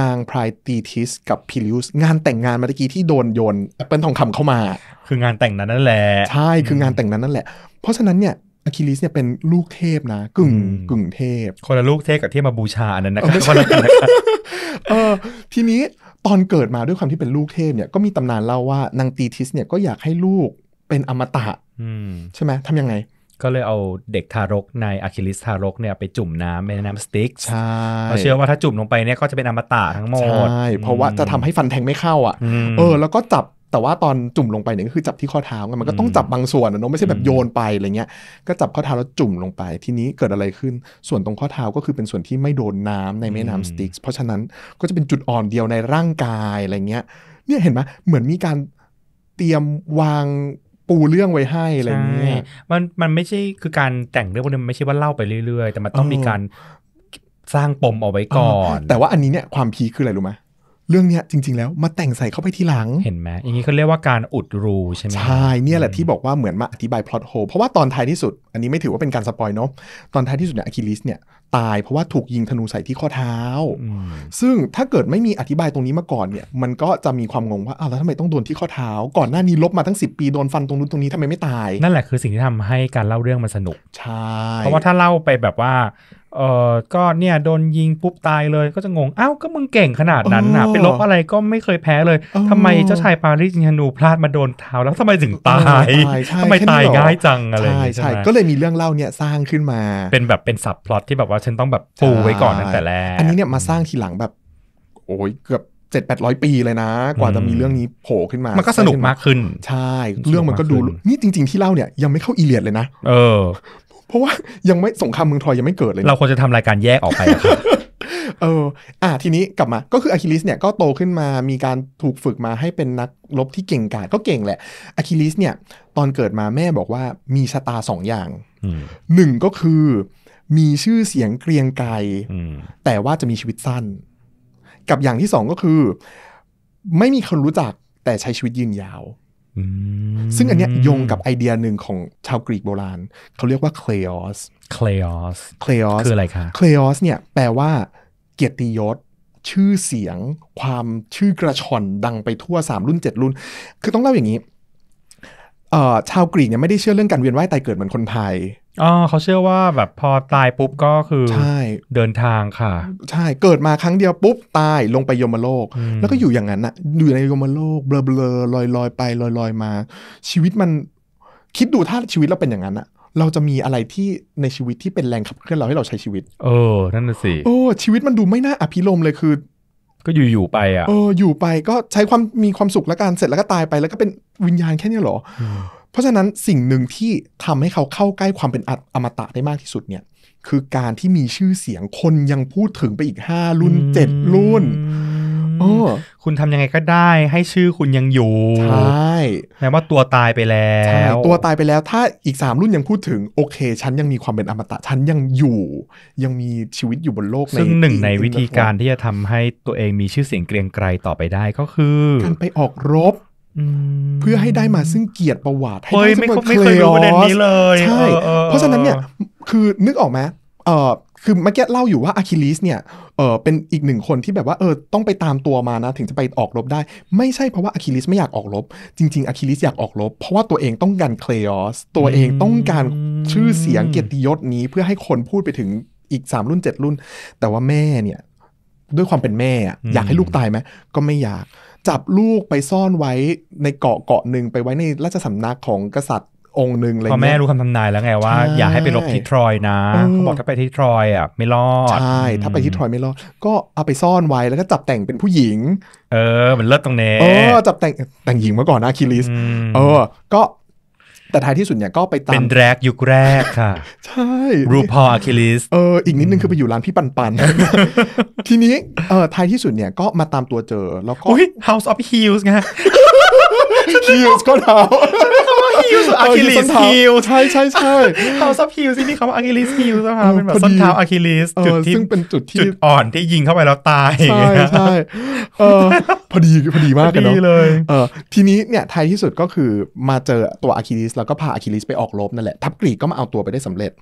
นางไพรตีทิสกับพิลิอุสงานแต่งงานมาตะกี้ที่โดนโยนแอปเปิลทองคำเข้ามา คืองานแต่งนั้นนั่นแหละ ใช่คืองานแต่งนั้นนั่นแหละเพราะฉะนั้นเนี่ยอะคิลิสเนี่ยเป็นลูกเทพนะ กึ่งกึ่งเทพ คนละลูกเทพกับที่มาบูชานันนะครับคนละเออ ทีนี้ตอนเกิดมาด้วยความที่เป็นลูกเทพเนี่ยก็มีตำนานเล่าว่านางตีทิสเนี่ยก็อยากให้ลูกเป็นอมตะใช่ไหมทำยังไง ก็เลยเอาเด็กทารกในอะคิลิสทารกเนี่ยไปจุ่มน้ำในน้ำสติ๊กใช่เราเชื่อว่าถ้าจุ่มลงไปเนี่ยก็จะเป็นอมตะทั้งหมดใช่เพราะว่าจะทำให้ฟันแทงไม่เข้าอ่ะ เออ แล้วก็จับแต่ว่าตอนจุ่มลงไปเนี่ยก็คือจับที่ข้อเท้าไงมันก็ต้องจับบางส่วนนะเนาะไม่ใช่แบบโยนไปอะไรเงี้ย ก็จับข้อเท้าแล้วจุ่มลงไป ทีนี้เกิดอะไรขึ้น ส่วนตรงข้อเท้าก็คือเป็นส่วนที่ไม่โดนน้ำในแม่น้ำสติกเพราะฉะนั้นก็จะเป็นจุดอ่อนเดียวในร่างกายอะไรเงี้ย เนี่ยเห็นไหมเหมือนมีการเตรียมวางปูเรื่องไว้ให้ อะไรเงี้ยมันมันไม่ใช่คือการแต่งเรื่องพวกนี้มันไม่ใช่ว่าเล่าไปเรื่อยๆ แต่มันต้องมีการสร้างปมเอาไว้ก่อน แต่ว่าอันนี้เนี่ยความพีคคืออะไรรู้ไหมเรื่องเนี้ยจริงๆ แล้วมาแต่งใส่เข้าไปทีหลังเห็นไหมอย่างนี้เขาเรียกว่าการอุดรูใช่ไหมใช่ เนี่ยแหละที่บอกว่าเหมือนมาอธิบายพล็อตโฮเพราะว่าตอนท้ายที่สุดอันนี้ไม่ถือว่าเป็นการสปอยเนาะตอนท้ายที่สุดเนี่ยอะคิลิสเนี่ยตายเพราะว่าถูกยิงธนูใส่ที่ข้อเท้า ซึ่งถ้าเกิดไม่มีอธิบายตรงนี้มาก่อนเนี่ยมันก็จะมีความงงว่าอ้าวแล้วทำไมต้องโดนที่ข้อเท้า ก่อนหน้านี้ลบมาตั้ง 10 ปีโดนฟันตรงนู้นตรงนี้ทำไมไม่ตาย นั่นแหละคือสิ่งที่ทำให้การเล่าเรื่องมันสนุกใช่เพราะว่าถ้าเล่าไปแบบว่าเออก็เนี่ยโดนยิงปุ๊บตายเลยก็จะงงอ้าวก็มึงเก่งขนาดนั้นนะเปลบอะไรก็ไม่เคยแพ้เลยทำไมเจ้าชายปารีสจิงนูพลาดมาโดนเท้าแล้วทำไมถึงตายทำไมตายง่ายจังอะไรใช่ใช่ ก็เลยมีเรื่องเล่าเนี่ยสร้างขึ้นมาเป็นแบบเป็นสับพลอตที่แบบว่า ฉันต้องแบบปูไว้ก่อนตั้งแต่แรก อันนี้เนี่ยมาสร้างทีหลังแบบ โอ้ยเกือบเจ็ดแปดร้อยปีเลยนะกว่าจะมีเรื่องนี้โผล่ขึ้นมามันก็สนุกมากขึ้น ใช่ เรื่องมันก็ดูนี่จริงๆที่เล่าเนี่ยยังไม่เข้าอีเลียดเลยนะเออเพราะว่ายังไม่สงครามเมืองทรอยยังไม่เกิดเลย เราควรจะทำรายการแยกออกไปเออ อ่าทีนี้กลับมาก็คืออะคิลิสเนี่ยก็โตขึ้นมามีการถูกฝึกมาให้เป็นนักรบที่เก่งกาจก็เก่งแหละอะคิลิสเนี่ย ตอนเกิดมาแม่บอกว่ามีชะตาสองอย่างหนึ่งก็คือมีชื่อเสียงเกรียงไกรแต่ว่าจะมีชีวิตสั้น กับอย่างที่สองก็คือ ไม่มีคนรู้จักแต่ใช้ชีวิตยืนยาวซึ่งอันเนี้ยโยงกับไอเดียหนึ่งของชาวกรีกโบราณ เขาเรียกว่าเคลอสเคลอสเคลอสคืออะไรคะเคลอสเนี่ยแปลว่าเกียรติยศชื่อเสียง ความชื่อกระชอนดังไปทั่ว 3 รุ่น 7 รุ่น คือต้องเล่าอย่างนี้ ชาวกรีกเนี่ยไม่ได้เชื่อเรื่องการเวียนว่ายตายเกิดเหมือนคนไทยอ๋อเขาเชื่อว่าแบบพอตายปุ๊บก็คือใช่เดินทางค่ะ ใช่เกิดมาครั้งเดียวปุ๊บตายลงไปยมโลก แล้วก็อยู่อย่างนั้นอะอยู่ในยมโลกเบลอเบลอลอยลอยไปลอยลอยมา ชีวิตมัน คิดดูถ้าชีวิตเราเป็นอย่างนั้นอะเราจะมีอะไรที่ในชีวิตที่เป็นแรงขับเคลื่อนเราให้เราใช้ชีวิต เออนั่นน่ะสิโอ้ชีวิตมันดูไม่น่าอภิรมเลยคือ ก็อยู่อยู่ไปอ่ะ เออ อยู่ไปก็ใช้ความมีความสุขแล้วกันเสร็จแล้วก็ตายไป แล้วก็เป็นวิญญาณแค่นี้หรอราะฉะนั้นสิ่งหนึ่งที่ทำให้เขาเข้าใกล้ความเป็นออมตะได้มากที่สุดเนี่ย คือการที่มีชื่อเสียงคนยังพูดถึงไปอีกห้ารุ่นเจ็ดรุ่นคุณทำยังไงก็ได้ให้ชื่อคุณยังอยู่ใช่แม้ว่าตัวตายไปแล้วตัวตายไปแล้วถ้าอีกสามรุ่นยังพูดถึงโอเคฉันยังมีความเป็นอมตะฉันยังอยู่ ยังมีชีวิตอยู่บนโลกซึ่งหนึ่งในวิธีการที่จะทำให้ตัวเองมีชื่อเสียงเกรียงไกรต่อไปได้ก็คือการไปออกรบเพื่อให้ได้มาซึ่งเกียรติประวัติให้ได้ซึ่งเคยรู้ประเด็นนี้เลยใช่เพราะฉะนั้นเนี่ยคือนึกออกไหมเออคือเมื่อกี้เล่าอยู่ว่าอะคิลิสเนี่ยเออเป็นอีกหนึ่งคนที่แบบว่าเออต้องไปตามตัวมานะ ถึงจะไปออกรบได้ไม่ใช่เพราะว่าอะคิลิสไม่อยากออกรบ จริง ๆอะคิลิสอยากออกรบ เพราะว่าตัวเองต้องการเคลีอส ตัวเองต้องการชื่อเสียงเกียรติยศนี้ เพื่อให้คนพูดไปถึงอีกสามรุ่นเจ็ดรุ่น แต่ว่าแม่เนี่ยด้วยความเป็นแม่อยากให้ลูกตายไหมก็ไม่อยากจับลูกไปซ่อนไว้ในเกาะเกาะหนึ่งไปไว้ในราชสำนักของกษัตริย์องค์หนึ่งอะไรพอแม่เรู้คำทำนายแล้วไงว่าอย่าให้ไปรบที่ทรอยนะเขาบอกถ้าไปที่ทรอยอ่ะไม่รอดใช่ถ้าไปที่ทรอยไม่รอด ก็เอาไปซ่อนไว้แล้วก็จับแต่งเป็นผู้หญิงเออมันเลิศตรงเนี้เออจับแต่งแต่งหญิงมาก่อนนะคิริสเออ ก็แต่ท้ายที่สุดเนี่ยก็ไปตามเป็นแรกยุคแรกค่ะใช่รูพออะคิลิสเอออีกนิดนึงคือไปอยู่ร้านพี่ปันปันทีนี้เออท้ายที่สุดเนี่ยก็มาตามตัวเจอแล้วก็ House of Heels ไงฮิลส์ก็เท้าฉันว่าฮิลส์อะคิลิสฮิลใช่ใช่ใช่เท้าซับฮิลที่นี่เขาว่าอะคิลิสฮิลนะคะเป็นแบบส้นเท้าอะคิลิสจุดที่ซึ่งเป็นจุดที่อ่อนที่ยิงเข้าไปแล้วตายใช่ใช่พอดีพอดีมากกันเนาะเลยเออทีนี้เนี่ยไทยที่สุดก็คือมาเจอตัวอะคิลิส แล้วก็พาอะคิลิสไปออกรบนั่นแหละทัพกรีกก็มาเอาตัวไปได้สำเร็จ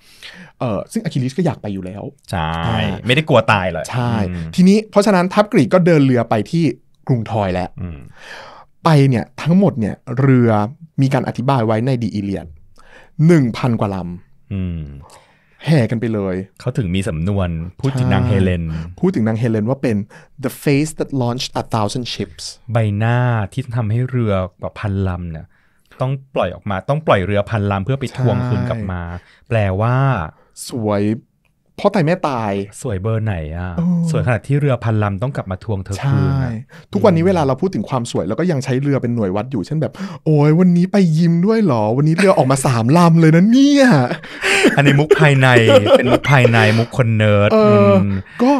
เออซึ่งอะคิลิสก็อยากไปอยู่แล้วใช่ไม่ได้กลัวตายเลยใช่ ทีนี้ เพราะฉะนั้นทัพกรีกก็เดินเรือไปที่กรุงทอยแล้วไปเนี่ยทั้งหมดเนี่ยเรือมีการอธิบายไว้ในดีอีเลียนหนึ่งพันกว่าลำแห่กันไปเลย เขาถึงมีสำนวน พูดถึงนางเฮเลน พูดถึงนางเฮเลนว่าเป็น the face that launched a thousand ships ใบหน้าที่ทำให้เรือแบบพันลำเนี่ย ต้องปล่อยออกมาต้องปล่อยเรือพันลำเพื่อไปทวงคืนกลับมา แปลว่า สวยพ่อตายแม่ตาย สวยเบอร์ไหนอ่ะสวยขนาดที่เรือพันลำต้องกลับมาทวงเธอคืนทุกวันนี้เวลาเราพูดถึงความสวยเราก็ยังใช้เรือเป็นหน่วยวัดอยู่ เช่นแบบ โอ้ยวันนี้ไปยิมด้วยหรอ วันนี้เรือออกมาสามลำเลยนะเนี่ยอันนี้มุกภายในเป็นมุกภายในมุกคนเนิร์ดก็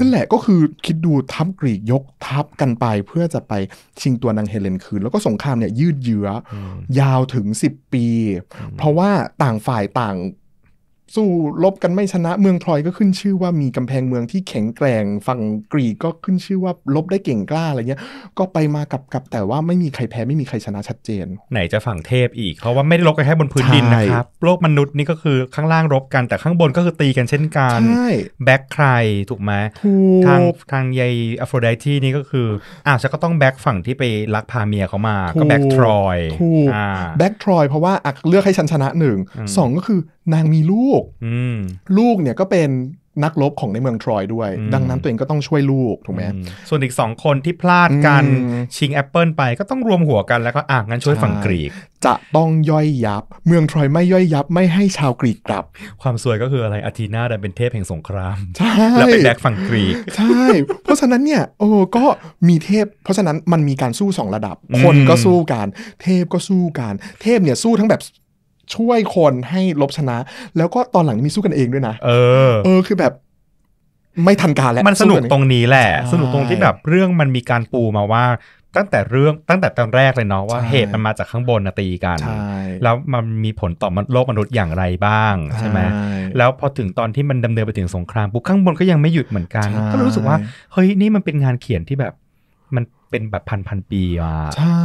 นั่นแหละก็คือคิดดูทัพกรีกยกทัพกันไป เพื่อจะไปชิงตัวนางเฮเลนคืนแล้วก็สงครามเนี่ยยืดเยื้อยาวถึง 10 ปี เพราะว่าต่างฝ่ายต่างสู้รบกันไม่ชนะเมืองทรอยก็ขึ้นชื่อว่ามีกำแพงเมืองที่แข็งแกร่งฝั่งกรีกก็ขึ้นชื่อว่าลบได้เก่งกล้าอะไรเงี้ย ก็ไปมากับกับแต่ว่าไม่มีใครแพ้ไม่มีใครชนะชัดเจนไหนจะฝั่งเทพอีก เพราะว่าไม่ได้รบกันแค่บนพื้นดินนะครับโลกมนุษย์นี่ก็คือข้างล่างรบกันแต่ข้างบนก็คือตีกันเช่นกันแบ็คใครถูกไหมทางทางยายอโฟรไดที่นี่ก็คืออ้าวฉันก็ต้องแบ็คฝั่งที่ไปรักพาเมียเขามาก็แบ็คทรอยถูกแบ็คทรอยเพราะว่าเลือกให้ันชนะหนึ่งสองก็คือนางมีลูก ลูกเนี่ยก็เป็นนักลบของในเมืองทรอยด้วย ดังนั้นตัวเองก็ต้องช่วยลูกถูกไหมส่วนอีกสองคนที่พลาดกัน ชิงแอปเปิลไปก็ต้องรวมหัวกันแล้วก็อ่างัันช่วยฝั่งกรีก จะต้องย่อยยับ เมืองทรอยไม่ย่อยยับไม่ให้ชาวกรีกกลับ ความสวยก็คืออะไรอาทีนาดันเป็นเทพแห่งสงคราม ใช่ แล้วไปแบกฝั่งกรีก ใช่ เพราะฉะนั้นเนี่ยโอ้ก็มีเทพ เพราะฉะนั้นมันมีการสู้สองระดับ คนก็สู้กัน เทพก็สู้กันเทพเนี่ยสู้ทั้งแบบช่วยคนให้ลบชนะ แล้วก็ตอนหลังมีสู้กันเองด้วยนะเออ เออคือแบบ ไม่ทันการแล้ว มันสนุกตรงนี้แหละ สนุกตรงที่แบบเรื่องมันมีการปูมาว่าตั้งแต่เรื่องตั้งแต่ตอนแรกเลยเนาะว่าเหตุมันมาจากข้างบนตีกันแล้วมันมีผลต่อโลกมนุษย์อย่างไรบ้างใช่ไหมแล้วพอถึงตอนที่มันดำเนินไปถึงสงครามปุ๊บข้างบนก็ยังไม่หยุดเหมือนกันก็รู้สึกว่าเฮ้ยนี่มันเป็นงานเขียนที่แบบมันเป็นแบบพันพันปีมาใช่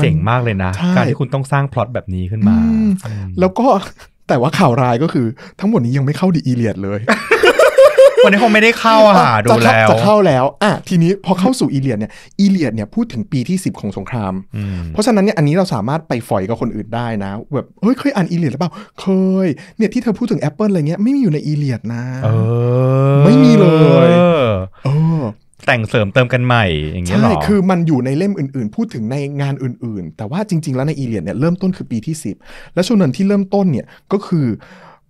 เจ๋งมากเลยนะการที่คุณต้องสร้างพล็อตแบบนี้ขึ้นมา แล้วก็แต่ว่าข่าวร้ายก็คือ ทั้งหมดนี้ยังไม่เข้าดีอีเลียดเลย วันนี้คงไม่ได้เข้าอ่ะดูแล้วจะเข้าแล้วอ่ะทีนี้พอเข้าสู่อีเลียดเนี่ยอีเลียดเนี่ยพูดถึงปีที่10ของสงครามเพราะฉะนั้นเนี่ยอันนี้เราสามารถไปฝอยกับคนอื่นได้นะแบบเฮ้ยเคยอ่านอีเลียดหรือเปล่าเคย เนี่ยที่เธอพูดถึงแอปเปิลอะไรเงี้ยไม่มีอยู่ในอีเลียดนะไม่มีเลย เออแต่งเสริมเติมกันใหม่ อย่างเงี้ยหรอใช่คือมันอยู่ในเล่มอื่นๆพูดถึงในงานอื่นๆ แต่ว่าจริงๆ แล้วในอีเลียนเนี่ยเริ่มต้นคือปีที่ 10 และช่วงนั้นที่เริ่มต้นเนี่ยก็คือ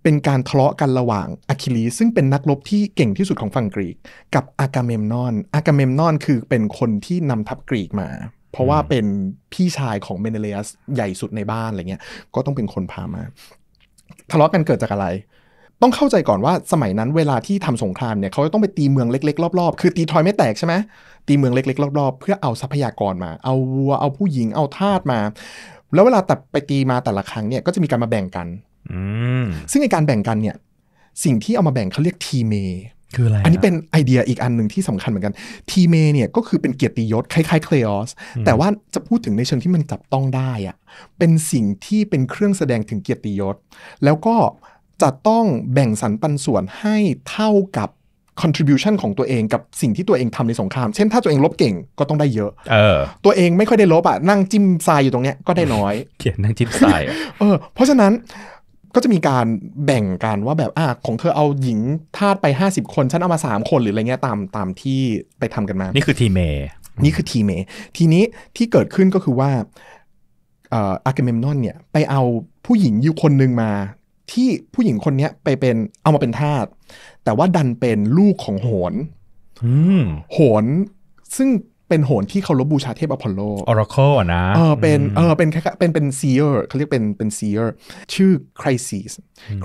เป็นการทะเลาะกันระหว่างอะคิลีซึ่งเป็นนักรบที่เก่งที่สุดของฝั่งกรีก กับอากาเมมนอนอากาเมมนอนคือเป็นคนที่นำทัพกรีกมา เพราะว่าเป็นพี่ชายของเมเนเลียสใหญ่สุดในบ้านอะไรเงี้ยก็ต้องเป็นคนพามาทะเลาะกันเกิดจากอะไรต้องเข้าใจก่อนว่าสมัยนั้นเวลาที่ทำสงครามเนี่ยเขาจะต้องไปตีเมืองเล็กๆรอบๆคือตีทอยไม่แตกใช่ไหมตีเมืองเล็กๆรอบๆเพื่อเอาทรัพยากรมา เอาวัวเอาผู้หญิงเอาทาสมา แล้วเวลาแต่ไปตีมาแต่ละครั้งเนี่ยก็จะมีการมาแบ่งกัน ซึ่งในการแบ่งกันเนี่ยสิ่งที่เอามาแบ่งเขาเรียกทีเมคืออะไรอันนี้เป็นไอเดียอีกอันหนึ่งที่สำคัญเหมือนกันทีเมเนี่ยก็คือเป็นเกียรติยศคล้ายๆเคลอส แต่ว่าจะพูดถึงในเชิงที่มันจับต้องได้อะเป็นสิ่งที่เป็นเครื่องแสดงถึงเกียรติยศแล้วก็จะต้องแบ่งสรรปันส่วนให้เท่ากับ contribution ของตัวเองกับสิ่งที่ตัวเองทำในสงคราม เช่นถ้าตัวเองลบเก่งก็ต้องได้เยอะเออตัวเองไม่ค่อยได้ลบอ่ะนั่งจิ้มทรายอยู่ตรงเนี้ยก็ได้น้อย เขียนนั่งจิ้มทรายเออเพราะฉะนั้นก็จะมีการแบ่งการว่าแบบอ่ะของเธอเอาหญิงทาสไป 50 คน ฉันเอามา 3 คนหรืออะไรเงี้ยตามตามที่ไปทำกันมา นี่คือทีเมนี่คือทีเมทีนี้ที่เกิดขึ้นก็คือว่าอาร์เกเมมนอนเนี่ยไปเอาผู้หญิงอยู่คนหนึ่งมาที่ผู้หญิงคนนี้ไปเป็นเอามาเป็นทาสแต่ว่าดันเป็นลูกของโหนโหน ซึ่งเป็นโหนที่เคารพบูชาเทพอพอลโลออร์เคิลนะเออเป็นเออเป็นเป็นเป็นซีเออร์เขาเรียกเป็นเป็นซีเออร์ชื่อคริซิส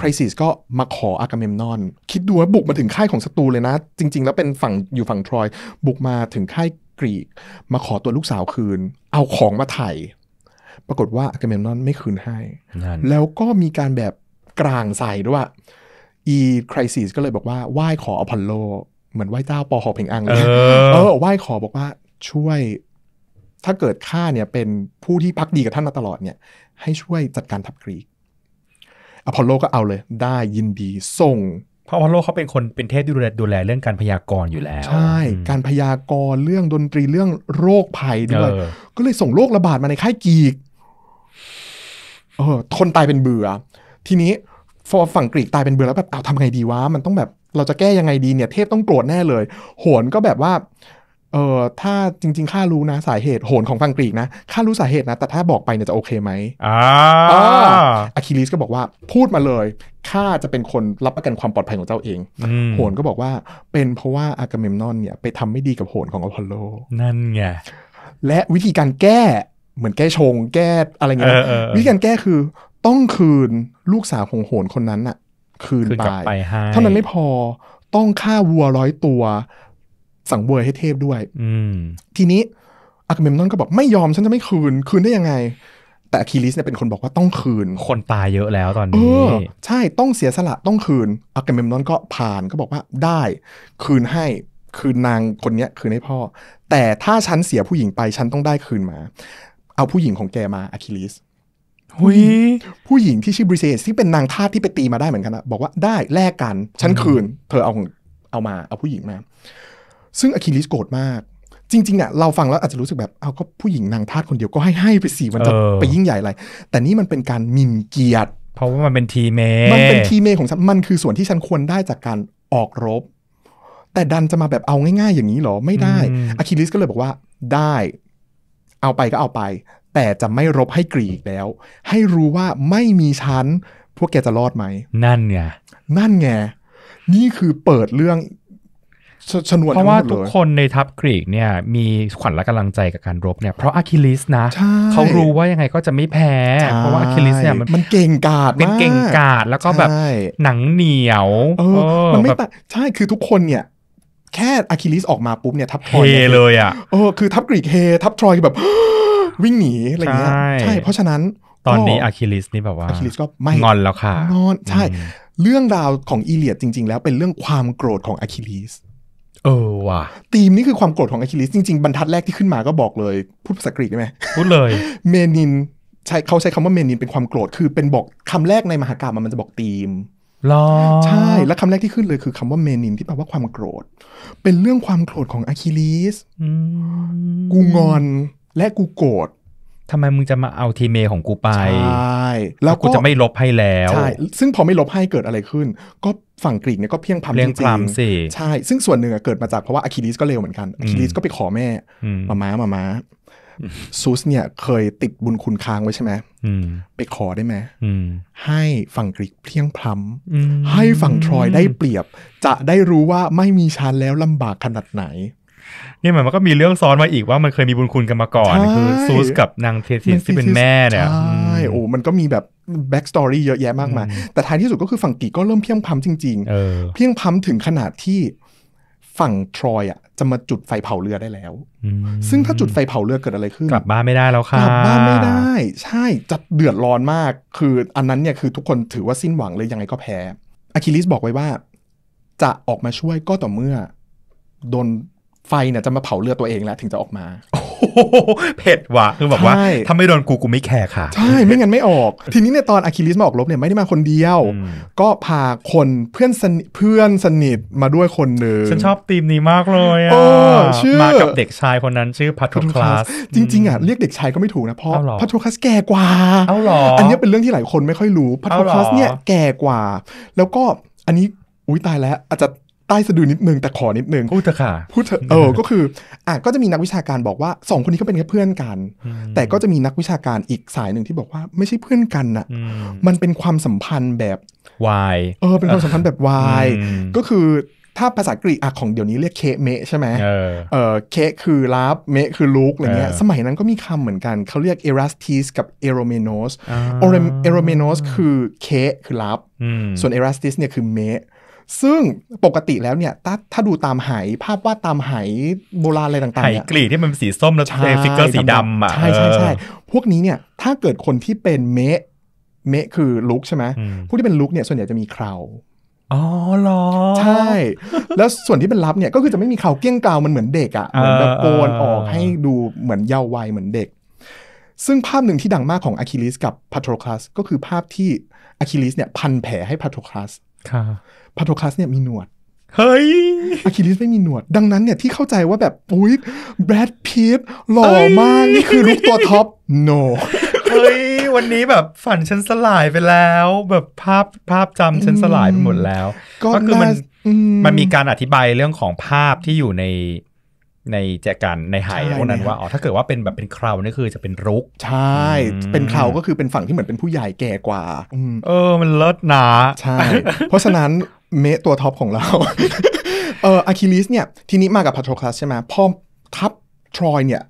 คริซิสก็มาขออากาเมมนอน คิดดูว่าบุกมาถึงค่ายของศัตรูเลยนะ จริง ๆ แล้วเป็นฝั่งอยู่ฝั่งทรอยบุกมาถึงค่ายกรีก มาขอตัวลูกสาวคืน เอาของมาไถ่ปรากฏว่าอากาเมมนอนไม่คืนให้แล้วก็มีการแบบกลางใส่ด้วยว่าอีคริสิสก็เลยบอกว่าไหว้ขออพอลโล เหมือนไหว้เจ้าปอหอเพ่งอังเลยเออไหว้ขอบอกว่าช่วยถ้าเกิดข้าเนี่ย เป็นผู้ที่พักดีกับท่านมาตลอดเนี่ยให้ช่วยจัดการทัพกรีกอพอลโลก็เอาเลยได้ยินดี ส่ง เพราะพอลโลเขาเป็นคนเป็นเทพที่ดูแลดูแลเรื่องการพยากรณ์อยู่แล้ว ใช่ การพยากรณ์เรื่องดนตรีเรื่องโรคภัยด้วยก็เลยส่งโรคระบาดมาในค่ายกีกเออทนตายเป็นเบื่อทีนี้ฟอฝั่งกรีกตายเป็นเบือแล้วแบบเอ้าททำไงดีวะมันต้องแบบเราจะแก้ยังไงดีเนี่ย เทพต้องโกรธแน่เลยโหนก็แบบว่า เออถ้าจริงๆข้ารู้นะสาเหตุโหนของฝั่งกรีกนะข้ารู้สาเหตุนะแต่ถ้าบอกไปเนี่ยจะโอเคไหมอ่าอะคิลิสก็บอกว่าพูดมาเลยข้าจะเป็นคนรับประกันความปลอดภัยของเจ้าเองโหนก็บอกว่า เป็นเพราะว่าอากาเมมนอนเนี่ย ไปทำไม่ดีกับโหนของอพอลโล นั่นไงและวิธีการแก้เหมือนแก้ชง แก้อะไรเงี้ยวิธีการแก้คือต้องคืนลูกสาวของโหนคนนั้นน่ะ คืนไปเท่านั้นไม่พอต้องฆ่าวัวร้อยตัวสังเวยให้เทพด้วยทีนี้อักเมมนอนก็บอกไม่ยอมฉันจะไม่คืนคืนได้ยังไง แต่อะคิลิสเนี่ยเป็นคนบอกว่าต้องคืนคนตายเยอะแล้วตอนนี้ ใช่ต้องเสียสละต้องคืนอากเมมนอนก็ผ่านก็บอกว่าได้คืนให้คืนนางคนเนี้ยคืนให้พ่อ แต่ถ้าฉันเสียผู้หญิงไปฉันต้องได้คืนมา เอาผู้หญิงของแกมาอะคิลิสหุยผู้หญิงที่ชื่อบริเซสที่เป็นนางทาสที่ไปตีมาได้เหมือนกันนะบอกว่าได้แลกกันฉันคืนเธอเอาเอามา เอาผู้หญิงมา ซึ่งอะคิลิสโกรธมาก จริงๆอ่ะเราฟังแล้วอาจจะรู้สึกแบบเอาก็ผู้หญิงนางทาสคนเดียวก็ให้ ให้ไปสี่มันจะไปยิ่งใหญ่อะไร แต่นี่มันเป็นการมินเกียรติ เพราะว่ามันเป็นทีเมมันเป็นทีเมของฉันมันคือส่วนที่ฉันควรได้จากการออกรบ แต่ดันจะมาแบบเอาง่ายๆ อย่างนี้หรอไม่ได้อะคิลิสก็เลยบอกว่าได้เอาไปก็เอาไปแต่จะไม่รบให้กรีกแล้ว ให้รู้ว่าไม่มีชั้น พวกแกจะรอดไหม นั่นไงนั่นไงนี่คือเปิดเรื่องชชนวนเพราะว่าทุกคนในทัพกรีกเนี่ย มีขวัญและกำลังใจกับการรบเนี่ยเพราะอะคิลิสนะเขารู้ว่ายังไงก็จะไม่แพ้ เพราะว่าอะคิลิสเนี่ยมันเก่งกาดเป็นเก่งกาด แล้วก็แบบหนังเหนียวมันไม่แต่ใช่คือทุกคนเนี่ย แค่อะคิลิสออกมาปุ๊บเนี่ยทัพทรอยเฮเลยอ่ะเออคือ ทัพกรีกเฮทัพทรอยแบบวิ่งหนีอะไรเงี้ยใช่เพราะฉะนั้นตอนนี้อะคิลิสนี่แบบว่าอะคิลิสก็ไม่งอนแล้วค่ะงอน ใช่ เรื่องราวของอีเลียดจริง ๆ แล้วเป็นเรื่องความโกรธของอะคิลิสเออ ว่ะตีมนี่คือความโกรธของอะคิลิสจริง ๆบรรทัดแรกที่ขึ้นมาก็บอกเลย พูดภาษากรีกได้ไหมพูดเลย เมนินใช้เขาใช้คำว่าเมนินเป็นความโกรธ คือเป็นบอกคำแรกในมหากรรมมันจะบอกตีมรอใช่แล้วคำแรกที่ขึ้นเลยคือคำว่าเมนินที่แปลว่าความโกรธ เป็นเรื่องความโกรธของอะคิลิสกูงอนและกูโกรธ ทำไมมึงจะมาเอาทีเมของกูไป ใช่แล้วกูจะไม่ลบให้แล้ว ใช่ ซึ่งพอไม่ลบให้เกิดอะไรขึ้น ก็ฝั่งกรีกเนี่ยก็เพียงพำจริงจริงใช่ ซึ่งส่วนหนึ่งเกิดมาจาก เพราะว่าอะคิลิสก็เลวเหมือนกันอะคิลิสก็ไปขอแม่ มาม้า มาม้าซูสเนี่ยเคยติดบุญคุณค้างไว้ใช่ไหม ไปขอได้ไหมให้ฝั่งกรีกเพียงพล้ำให้ฝั่งทรอยได้เปรียบ จะได้รู้ว่าไม่มีชานแล้วลำบากขนาดไหนนี่มันก็มีเรื่องซ้อนมาอีกว่ามันเคยมีบุญคุณกันมาก่อน คือ ซูสกับนางเทซินที่เป็นแม่เนี่ยใช่โอ้มันก็มีแบบแบ็กสตอรี่เยอะแยะมากมายแต่ท้ายที่สุดก็คือฝั่งกีก็เริ่มเพียงพัมจริงๆ เพียงพัมถึงขนาดที่ฝั่งทรอยอ่ะจะมาจุดไฟเผาเรือได้แล้ว ซึ่งถ้าจุดไฟเผาเรือเกิดอะไรขึ้น กลับบ้านไม่ได้แล้วค่ะกลับ บ้านไม่ได้ ใช่จะเดือดร้อนมากคือ อันนั้นเนี่ยคือทุกคนถือว่าสิ้นหวังเลยยังไงก็แพ้อะคิลิสบอกไว้ว่า จะออกมาช่วยก็ต่อเมื่อโดนไฟเนี่ยจะมาเผาเลือดตัวเองแล้ว ถึงจะออกมา เผ็ดว่ะคือแบบว่าถ้าไม่โดนกูกูไม่แคร์ค่ะ ใช่ ไม่งั้นไม่ออก ทีนี้เนี่ยตอนอะคิลิสมาออกรบเนี่ยไม่ได้มาคนเดียว ก็พาคนเพื่อนสนิทเพื่อนสนิทมาด้วยคนหนึ่งฉันชอบธีมนี้มากเลยอ่ะมากับเด็กชายคนนั้นชื่อพัทรคลาสจริงๆอ่ะเรียกเด็กชายก็ไม่ถูกนะเพราะพัทรคลาสแก่กว่าเอ้าหรออันนี้เป็นเรื่องที่หลายคนไม่ค่อยรู้พัทรคลาสเนี่ยแก่กว่า แล้วก็อันนี้อุ้ยตายแล้วอาจจะใต้สะดือนิดนึงแต่ขอนิดนึงพูดเถอะค่ะพูดเถอะเออก็คืออ่ะก็จะมีนักวิชาการบอกว่าสองคนนี้ก็เป็นแค่เพื่อนกัน แต่ก็จะมีนักวิชาการอีกสายหนึ่งที่บอกว่าไม่ใช่เพื่อนกันนะมันเป็นความสัมพันธ์แบบวายเออเป็นความสัมพันธ์แบบวายก็คือถ้าภาษากรีกอะของเดี๋ยวนี้เรียกเคเมใช่ไหมเออเค คือรับเม คือลุกอะไรเงี้ยสมัยนั้นก็มีคำเหมือนกันเขาเรียกเอรัสติสกับเอโรเมโนสเอโรเมโนสคือเค คือรับส่วนเอรัสติสเนี่ยคือเมซึ่งปกติแล้วเนี่ยถ้าถ้าดูตามหายภาพวาดตามหายโบราณอะไรต่างๆหายกรีที่มันสีส้มแล้วฟิกเกอร์สีดำอ่ะใช่ใช่ใช่พวกนี้เนี่ยถ้าเกิดคนที่เป็นเมะเมะคือลุกใช่ไหมผู้ที่เป็นลุกเนี่ยส่วนใหญ่จะมีเคราอ๋อหรอใช่ แล้วส่วนที่เป็นลับเนี่ยก็คือจะไม่มีเขาเกี้ยงก่าวมันเหมือนเด็กอะ่ะเหมือนแบบโกนออกให้ดูเหมือนเยาว์วัยเหมือนเด็กซึ่งภาพหนึ่งที่ดังมากของอะคิลิสกับพาโทรคลัส ก็คือภาพที่อะคิลิสเนี่ยพันแผลให้พาโทรคลัสพาโทคัสเนี่ยมีหนวด เฮ้ยอะคิลิสไม่มีหนวด ดังนั้นเนี่ยที่เข้าใจว่าแบบอุ้ยแบดพีทหล่อมาก นี่คือลุกตัวท็อป no เฮ้ยวันนี้แบบฝันฉันสลายไปแล้ว แบบภาพภาพจำฉันสลายไปหมดแล้ว ก็คือมันมันมีการอธิบายเรื่องของภาพที่อยู่ในในแจกันในไหพวกนั้นว่าอ๋อถ้าเกิดว่าเป็นแบบเป็นคราวนี่คือจะเป็นรุก ใช่ เป็นคราวก็คือเป็นฝั่งที่เหมือนเป็นผู้ใหญ่แก่กว่าเออ มันเลิศนะใช่ เพราะฉะนั้นเมตัวท็อปของเรา เอออะคิลิสเนี่ยทีนี้มากับพาโทคลัสใช่ไหมพอทัพทรอยเนี่ย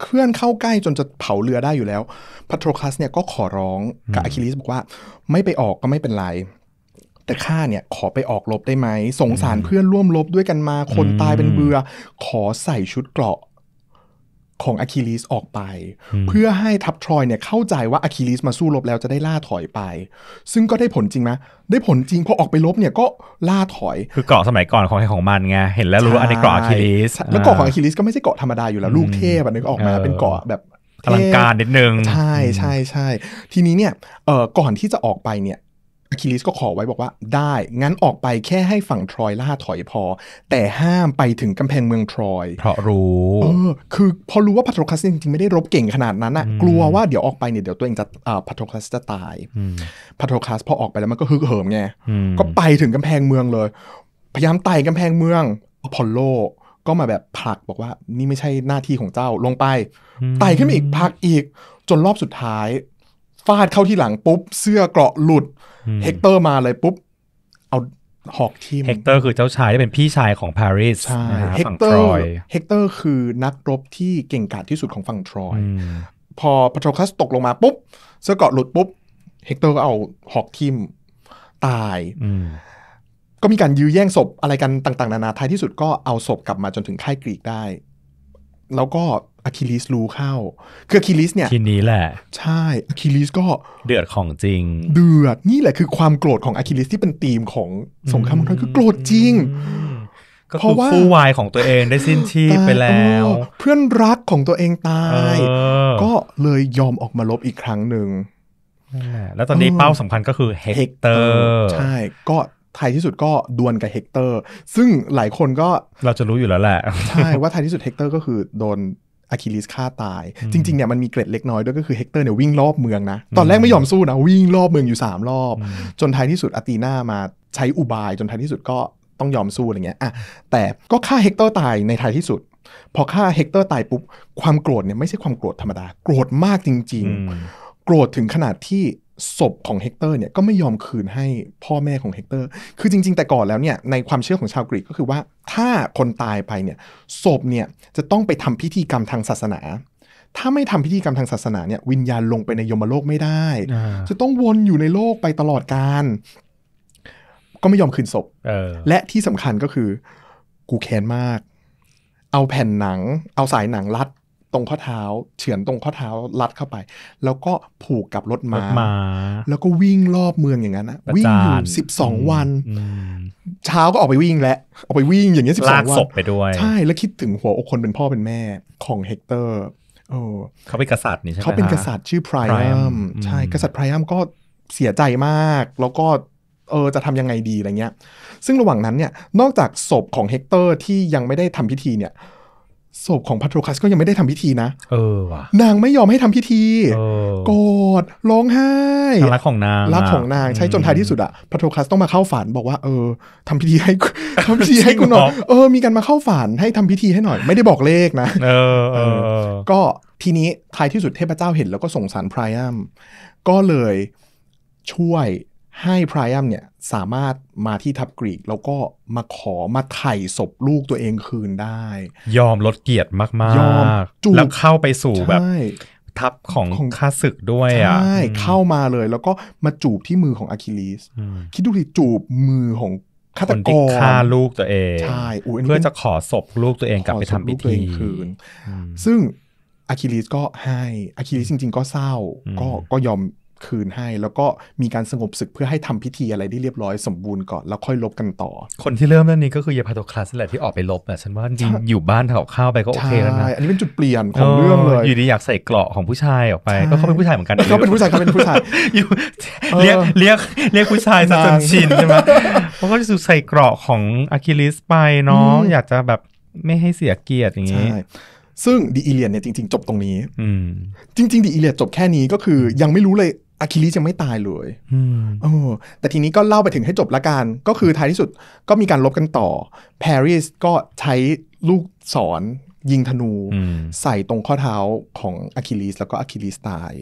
เคลื่อนเข้าใกล้จนจะเผาเรือได้อยู่แล้วพาโทคลัส เนี่ยก็ขอร้องกับอะคิลิสบอกว่า ไม่ไปออกก็ไม่เป็นไรแต่ข้าเนี่ย ขอไปออกรบได้ไหม สงสารเพื่อนร่วมรบด้วยกันมาคนตายเป็นเบือ ขอใส่ชุดเกราะของอะคิลิสออกไป เพื่อให้ทัพทรอยเนี่ย เข้าใจว่าอะคิลิสมาสู้รบแล้วจะได้ล่าถอยไป ซึ่งก็ได้ผลจริงไหมได้ผลจริงพอออกไปรบเนี่ย ก็ล่าถอย คือเกาะสมัยก่อนของไอของมันไงเห็นแล้วรู้ว่าอันนี้เกาะอะคิลิสแล้วเกาะของอะคิลิสก็ไม่ใช่เกาะธรรมดาอยู่แล้วลูกเทพอันนี้ก็ออกมาเป็นเกาะแบบอลังการนิดนึงใช่ใช่ใช่ทีนี้เนี่ยก่อนที่จะออกไปเนี่ยอะคิลิสก็ขอไว้บอกว่าได้ งั้นออกไปแค่ให้ฝั่งทรอยล่าถอยพอ แต่ห้ามไปถึงกำแพงเมืองทรอย เพราะรู้ เออ คือพอรู้ว่าพัทรคัสจริงๆ ไม่ได้รบเก่งขนาดนั้นอะกลัวว่าเดี๋ยวออกไปเนี่ยเดี๋ยวตัวเองจะ อ่าพัทรคัสจะตายพัทรคัสพอออกไปแล้วมันก็ฮึกเหิมไง ก็ไปถึงกำแพงเมืองเลย พยายามไต่กำแพงเมืองอพอลโลก็มาแบบผลักบอกว่า นี่ไม่ใช่หน้าที่ของเจ้า ลงไป ไต่ขึ้นมาอีกผลักอีก จนรอบสุดท้าย ฟาดเข้าที่หลังปุ๊บเสื้อเกราะหลุดเฮกเตอร์มาเลยปุ๊บ เอาหอกทีมเฮกเตอร์คือเจ้าชายที่เป็นพี่ชายของปารีสใช่เฮกเตอร์เฮกเตอร์คือนักรบที่เก่งกาจที่สุดของฝั่งทรอย พอพาโคัสตกลงมาปุ๊บเสื้อเกราะหลุดปุ๊บเฮกเตอร์ก็เอาหอกทิมตาย ก็มีการยื้อแย่งศพอะไรกันต่าง ๆ นานาท้ายที่สุดก็เอาศพกลับมาจนถึงค่ายกรีกได้ แล้วก็อะคิลิสรู้เข้า คืออะคิลิสเนี่ย ทีนี้แหละ ใช่อะคิลิสก็เดือดของจริง เดือด นี่แหละคือความโกรธของอะคิลิสที่เป็นธีมของสงครามมังคือโกรธจริง ก็คือคู่วายของตัวเองได้สิ้นชีพไปแล้ว เพื่อนรักของตัวเองตาย ก็เลยยอมออกมาลบอีกครั้งหนึ่ง แล้วตอนนี้เป้าสำคัญก็คือเฮกเตอร์ ใช่ ก็ท้ายที่สุดก็ดวลกับเฮกเตอร์ ซึ่งหลายคนก็ เราจะรู้อยู่แล้วแหละ ใช่ ว่าท้ายที่สุดเฮกเตอร์ก็คือโดนอะคิลิสฆ่าตาย จริงๆเนี่ยมันมีเกร็ดเล็กน้อยด้วยก็คือเฮกเตอร์เนี่ยวิ่งรอบเมืองนะตอนแรกไม่ยอมสู้นะวิ่งรอบเมืองอยู่ 3 รอบ จนท้ายที่สุดอาตีนามาใช้อุบาย จนท้ายที่สุดก็ต้องยอมสู้อะไรเงี้ยอ่ะแต่ก็ฆ่าเฮกเตอร์ตายในท้ายที่สุดพอฆ่าเฮกเตอร์ตายปุ๊บความโกรธเนี่ยไม่ใช่ความโกรธธรรมดาโกรธมากจริงๆ โกรธถึงขนาดที่ศพของเฮกเตอร์เนี่ยก็ไม่ยอมคืนให้พ่อแม่ของเฮกเตอร์ คือจริง ๆแต่ก่อนแล้วเนี่ยในความเชื่อของชาวกรีกก็คือว่าถ้าคนตายไปเนี่ยศพเนี่ยจะต้องไปทำพิธีกรรมทางศาสนา ถ้าไม่ทำพิธีกรรมทางศาสนาเนี่ยวิญญาณลงไปในยมโลกไม่ได้ จะต้องวนอยู่ในโลกไปตลอดการก็ไม่ยอมคืนศพและที่สำคัญก็คือกูแค้นมาก เอาแผ่นหนัง เอาสายหนังรัดรงข้อเท้าเฉือนตรงข้อเท้าลัดเข้าไป แล้วก็ผูกกับรถม้าแล้วก็วิ่งรอบเมืองอย่างนั้นนะวิ่งอยู่สิบสองวันเช้าก็ออกไปวิ่งแล้วออกไปวิ่งอย่างเงี้ยสิบสองวันไปด้วย ใช่แล้วคิดถึงหัวอกคนเป็นพ่อเป็นแม่ของเฮกเตอร์เขาเป็นกษัตริย์นี่ใช่ไหมเขาเป็นกษัตริย์ชื่อไพรอัมใช่กษัตริย์ไพรอัมก็เสียใจมาก แล้วก็เออจะทำยังไงดีอะไรเงี้ย ซึ่งระหว่างนั้นเนี่ยนอกจากศพของเฮกเตอร์ที่ยังไม่ได้ทำพิธีเนี่ยศพของพัทรคัสก็ยังไม่ได้ทำพิธีนะเออว่ะ นางไม่ยอมให้ทำพิธีโกรธร้องไห้รักของนางรักของนางใช้จนท้ายที่สุดอะพัทรคัสต้องมาเข้าฝันบอกว่าเออทำพิธีให้ทำพิธีให้คุณหน่อยเออมีการมาเข้าฝันให้ทำพิธีให้หน่อย ไม่ได้บอกเลขนะ เออเออก็ทีนี้ท้ายที่สุดเทพเจ้าเห็นแล้วก็ส่งสารพรายอัมก็เลยช่วยให้พรายอัมเนี่ยสามารถมาที่ทับกรีกแล้วก็มาขอมาไถ่ศพลูกตัวเองคืนได้ ยอมลดเกียรติมากๆ แล้วเข้าไปสู่แบบ ทัพของของข้าศึกด้วยอ่ะใช่เข้ามาเลยแล้วก็มาจูบที่มือของอะคิลิสคิดดูดิจูบมือของฆาตกรฆ่าลูกตัวเองใช่เพื่อจะขอศพลูกตัวเองกลับไปทำพิธีคืน ซึ่งอะคิลิสก็ให้อะคิลิสจริง ๆ ก็เศร้าก็ก็ยอมคืนให้แล้วก็มีการสงบศึกเพื่อให้ทำพิธีอะไรที่เรียบร้อยสมบูรณ์ก่อน แล้วค่อยลบกันต่อ คนที่เริ่มเรื่องนี้ก็คือเยพาโตคลาสแหละที่ออกไปลบนะฉันว่าจริงอยู่บ้านเถาข้าวไปก็โอเคแล้วนะอันนี้เป็นจุดเปลี่ยนของเรื่องเลยอยู่ดีอยากใส่เกราะของผู้ชายออกไปก็เขาเป็นผู้ชายเหมือนกันเขาเป็นผู้ชายเขาเป็นผู้ชายอยู่เรียกเรียกเรียกผู้ชายซะจนชินใช่ไหมเพราะก็จะใส่เกราะของอะคิลิสไปเนาะอยากจะแบบไม่ให้เสียเกียรติอย่างนี้ซึ่งดีเอเลียนเนี่ยจริงๆจบตรงนี้จริงๆดีเอเลียนจบแค่นี้ก็คือยังไม่รู้เลยอะคิลิสยังไม่ตายเลยโอ้แต่ทีนี้ก็เล่าไปถึงให้จบละกัน ก็คือท้ายที่สุดก็มีการลบกันต่อ แพริสก็ใช้ลูกศรยิงธนูใส่ตรงข้อเท้าของอะคิลิสแล้วก็อะคิลิสตาย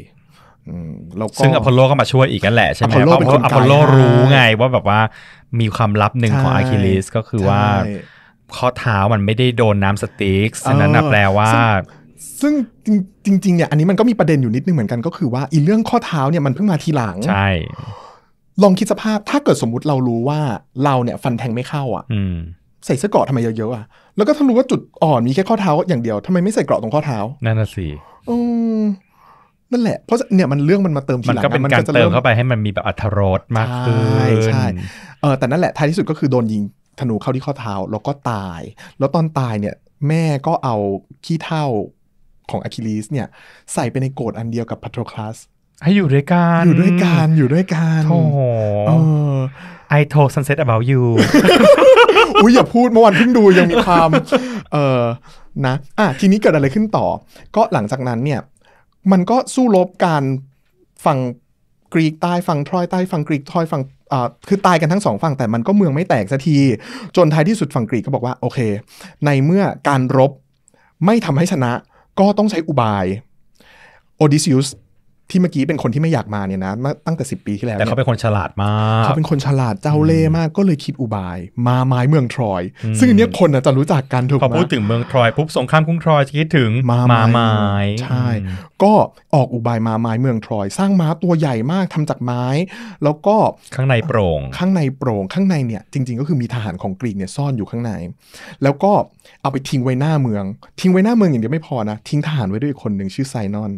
ซึ่งอพอลโลก็มาช่วยอีกกันแหละใช่ไหมเพราะอพอลโลรู้ไงว่าแบบว่า มีความลับหนึ่งของอะคิลิสก็คือว่า ข้อเท้ามันไม่ได้โดนน้ำสติกฉะนั้นแปลว่าซึ่งจริงๆ เนี่ย อันนี้มันก็มีประเด็นอยู่นิดนึงเหมือนกันก็คือว่า อีเรื่องข้อเท้าเนี่ยมันเพิ่งมาทีหลัง ใช่ ลองคิดสภาพถ้าเกิดสมมุติเรารู้ว่าเราเนี่ย ฟันแทงไม่เข้าอ่ะใส่เสื้อเกอาะทำไมเยอะๆอ่ะแล้วก็ถ้ารู้ว่าจุดอ่อนมีแค่ข้อเท้า อย่างเดียวทำไมไม่ใส่เกราะตรงข้อเท้านั่นน่ะสินั่นแหละ เพราะเนี่ยมันเรื่องมันมาเติมทีหลัง มันก็เป็นการเติมเข้าไปให้มันมีแบบอัตรสมากขึ้นใช่ใช่ เออแต่นั่นแหละท้ายที่สุดก็คือโดนยิงธนูเข้าที่ข้อเท้าแล้วก็ตาย แล้วตอนตายเนี่ย แม่ก็เอาขี้เท่าของอะคิลิสเนี่ย ใส่ไปในโกดอันเดียวกับพัทโรคลัสให้อยู่ด้วยกันอยู่ด้วยกันอยู่ด้วยกันโอ้โหไอโทซันเซ็ตอะเบลยูอุ้ยอย่าพูดเมื่อวันเพิ่งดู ยังมีความ เออนะ อ่ะทีนี้เกิดอะไรขึ้นต่อ ก็หลังจากนั้นเนี่ย มันก็สู้รบการฝั่งกรีกใต้ฝั่งทรอยใต้ฝั่งกรีก ทรอยฝั่งอ่าคือตายกันทั้งสองฝั่งแต่มันก็เมืองไม่แตกสักทีจนท้ายที่สุดฝั่งกรีกก็บอกว่าโอเค ในเมื่อการรบไม่ทำให้ชนะก็ต้องใช้อุบายโอดิซิอุสที่เมื่อกี้เป็นคนที่ไม่อยากมาเนี่ยนะตั้งแต่สิปีที่แล้วแต่เขาเป็นคนฉลาดมากเขาเป็นคนฉลาดเจ้าเล่มากก็เลยคิดอุบาย มาไม้เมืองทรอย ซึ่งอันนี้คนจะรู้จักกันถูกไหมพอพูดถึงเมืองทรอยปุ๊บสงครามกรุงทรอยคิดถึงมาไม้ใช่ก็ออกอุบายมาไม้เมืองทรอย สร้างม้าตัวใหญ่มากทำจากไม้ แล้วก็ข้างในโปร่ง ข้างในโปร่งข้างในเนี่ย จริง ๆ ก็คือมีทหารของกรีกเนี่ยซ่อนอยู่ข้างใน แล้วก็เอาไปทิ้งไว้หน้าเมือง ทิ้งไว้หน้าเมืองอย่างเดียวไม่พอนะทิ้งทหารไว้ด้วยคนหนึ่งชื่อไซนอน